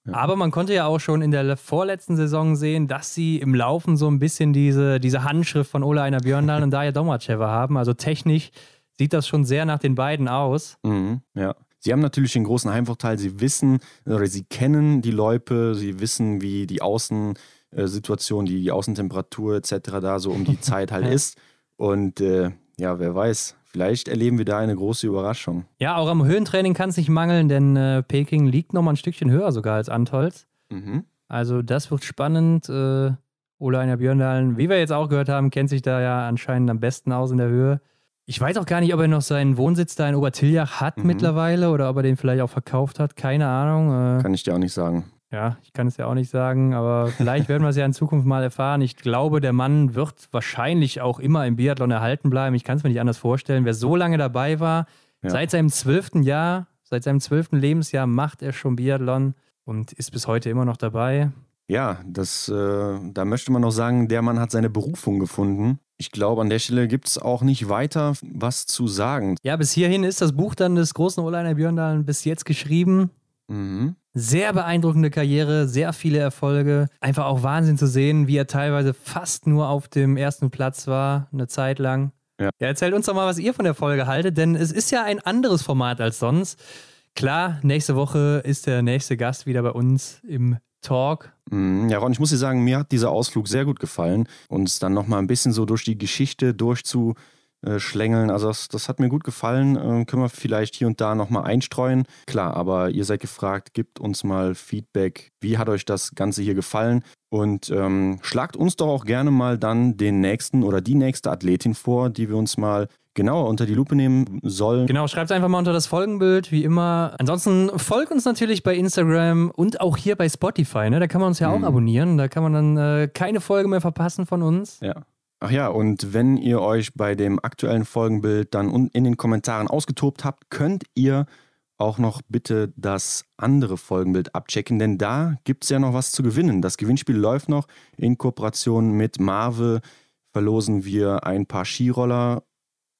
ja. Aber man konnte ja auch schon in der vorletzten Saison sehen, dass sie im Laufen so ein bisschen diese, diese Handschrift von Ola Einer Björndal und Daya Domacheva haben. Also technisch sieht das schon sehr nach den beiden aus. Mhm, ja. Sie haben natürlich den großen Heimvorteil, sie wissen oder sie kennen die Loipe, sie wissen, wie die Außensituation, äh, die, Außentemperatur etc. da so um die [LAUGHS] Zeit halt ja. ist. Und äh, ja, wer weiß, Vielleicht erleben wir da eine große Überraschung. Ja, auch am Höhentraining kann es nicht mangeln, denn äh, Peking liegt nochmal ein Stückchen höher sogar als Antolz. Mhm. Also das wird spannend. Äh, Ola Einer Björndalen, wie wir jetzt auch gehört haben, kennt sich da ja anscheinend am besten aus in der Höhe. Ich weiß auch gar nicht, ob er noch seinen Wohnsitz da in Obertiljach hat mhm. mittlerweile oder ob er den vielleicht auch verkauft hat. Keine Ahnung. Äh, kann ich dir auch nicht sagen. Ja, ich kann es ja auch nicht sagen, aber vielleicht werden wir es ja in Zukunft mal erfahren. Ich glaube, der Mann wird wahrscheinlich auch immer im Biathlon erhalten bleiben. Ich kann es mir nicht anders vorstellen. Wer so lange dabei war, ja. seit seinem zwölften Jahr, seit seinem zwölften Lebensjahr macht er schon Biathlon und ist bis heute immer noch dabei. Ja, das, äh, da möchte man noch sagen, der Mann hat seine Berufung gefunden. Ich glaube, an der Stelle gibt es auch nicht weiter was zu sagen. Ja, bis hierhin ist das Buch dann des großen Oleiner Björndalen bis jetzt geschrieben. Mhm. Sehr beeindruckende Karriere, sehr viele Erfolge. Einfach auch Wahnsinn zu sehen, wie er teilweise fast nur auf dem ersten Platz war, eine Zeit lang. Ja. ja. erzählt uns doch mal, was ihr von der Folge haltet, denn es ist ja ein anderes Format als sonst. Klar, nächste Woche ist der nächste Gast wieder bei uns im Talk. Mm, ja, Ron, ich muss dir sagen, mir hat dieser Ausflug sehr gut gefallen. Uns dann nochmal ein bisschen so durch die Geschichte durchzuschlängeln. Also, das, das hat mir gut gefallen. Äh, können wir vielleicht hier und da nochmal einstreuen. Klar, aber ihr seid gefragt, gebt uns mal Feedback. Wie hat euch das Ganze hier gefallen? Und ähm, schlagt uns doch auch gerne mal dann den nächsten oder die nächste Athletin vor, die wir uns mal genauer unter die Lupe nehmen sollen. Genau, schreibt einfach mal unter das Folgenbild, wie immer. Ansonsten folgt uns natürlich bei Instagram und auch hier bei Spotify, ne? Da kann man uns ja auch mhm. abonnieren. Da kann man dann äh, keine Folge mehr verpassen von uns. Ja. Ach ja, und wenn ihr euch bei dem aktuellen Folgenbild dann in den Kommentaren ausgetobt habt, könnt ihr auch noch bitte das andere Folgenbild abchecken, denn da gibt es ja noch was zu gewinnen. Das Gewinnspiel läuft noch in Kooperation mit Marve. Verlosen wir ein paar Skiroller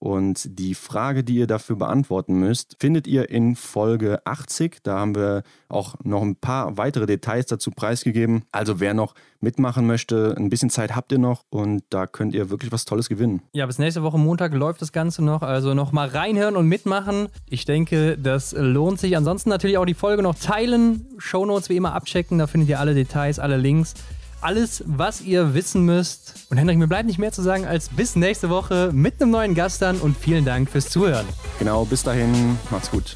und die Frage, die ihr dafür beantworten müsst, findet ihr in Folge 80. Da haben wir auch noch ein paar weitere Details dazu preisgegeben. Also wer noch mitmachen möchte, ein bisschen Zeit habt ihr noch und da könnt ihr wirklich was Tolles gewinnen. Ja, bis nächste Woche Montag läuft das Ganze noch. Also nochmal reinhören und mitmachen. Ich denke, das lohnt sich. Ansonsten natürlich auch die Folge noch teilen. Shownotes wie immer abchecken. Da findet ihr alle Details, alle Links alles, was ihr wissen müsst. Und Hendrik, mir bleibt nicht mehr zu sagen, als bis nächste Woche mit einem neuen Gast dann und vielen Dank fürs Zuhören. Genau, bis dahin, macht's gut.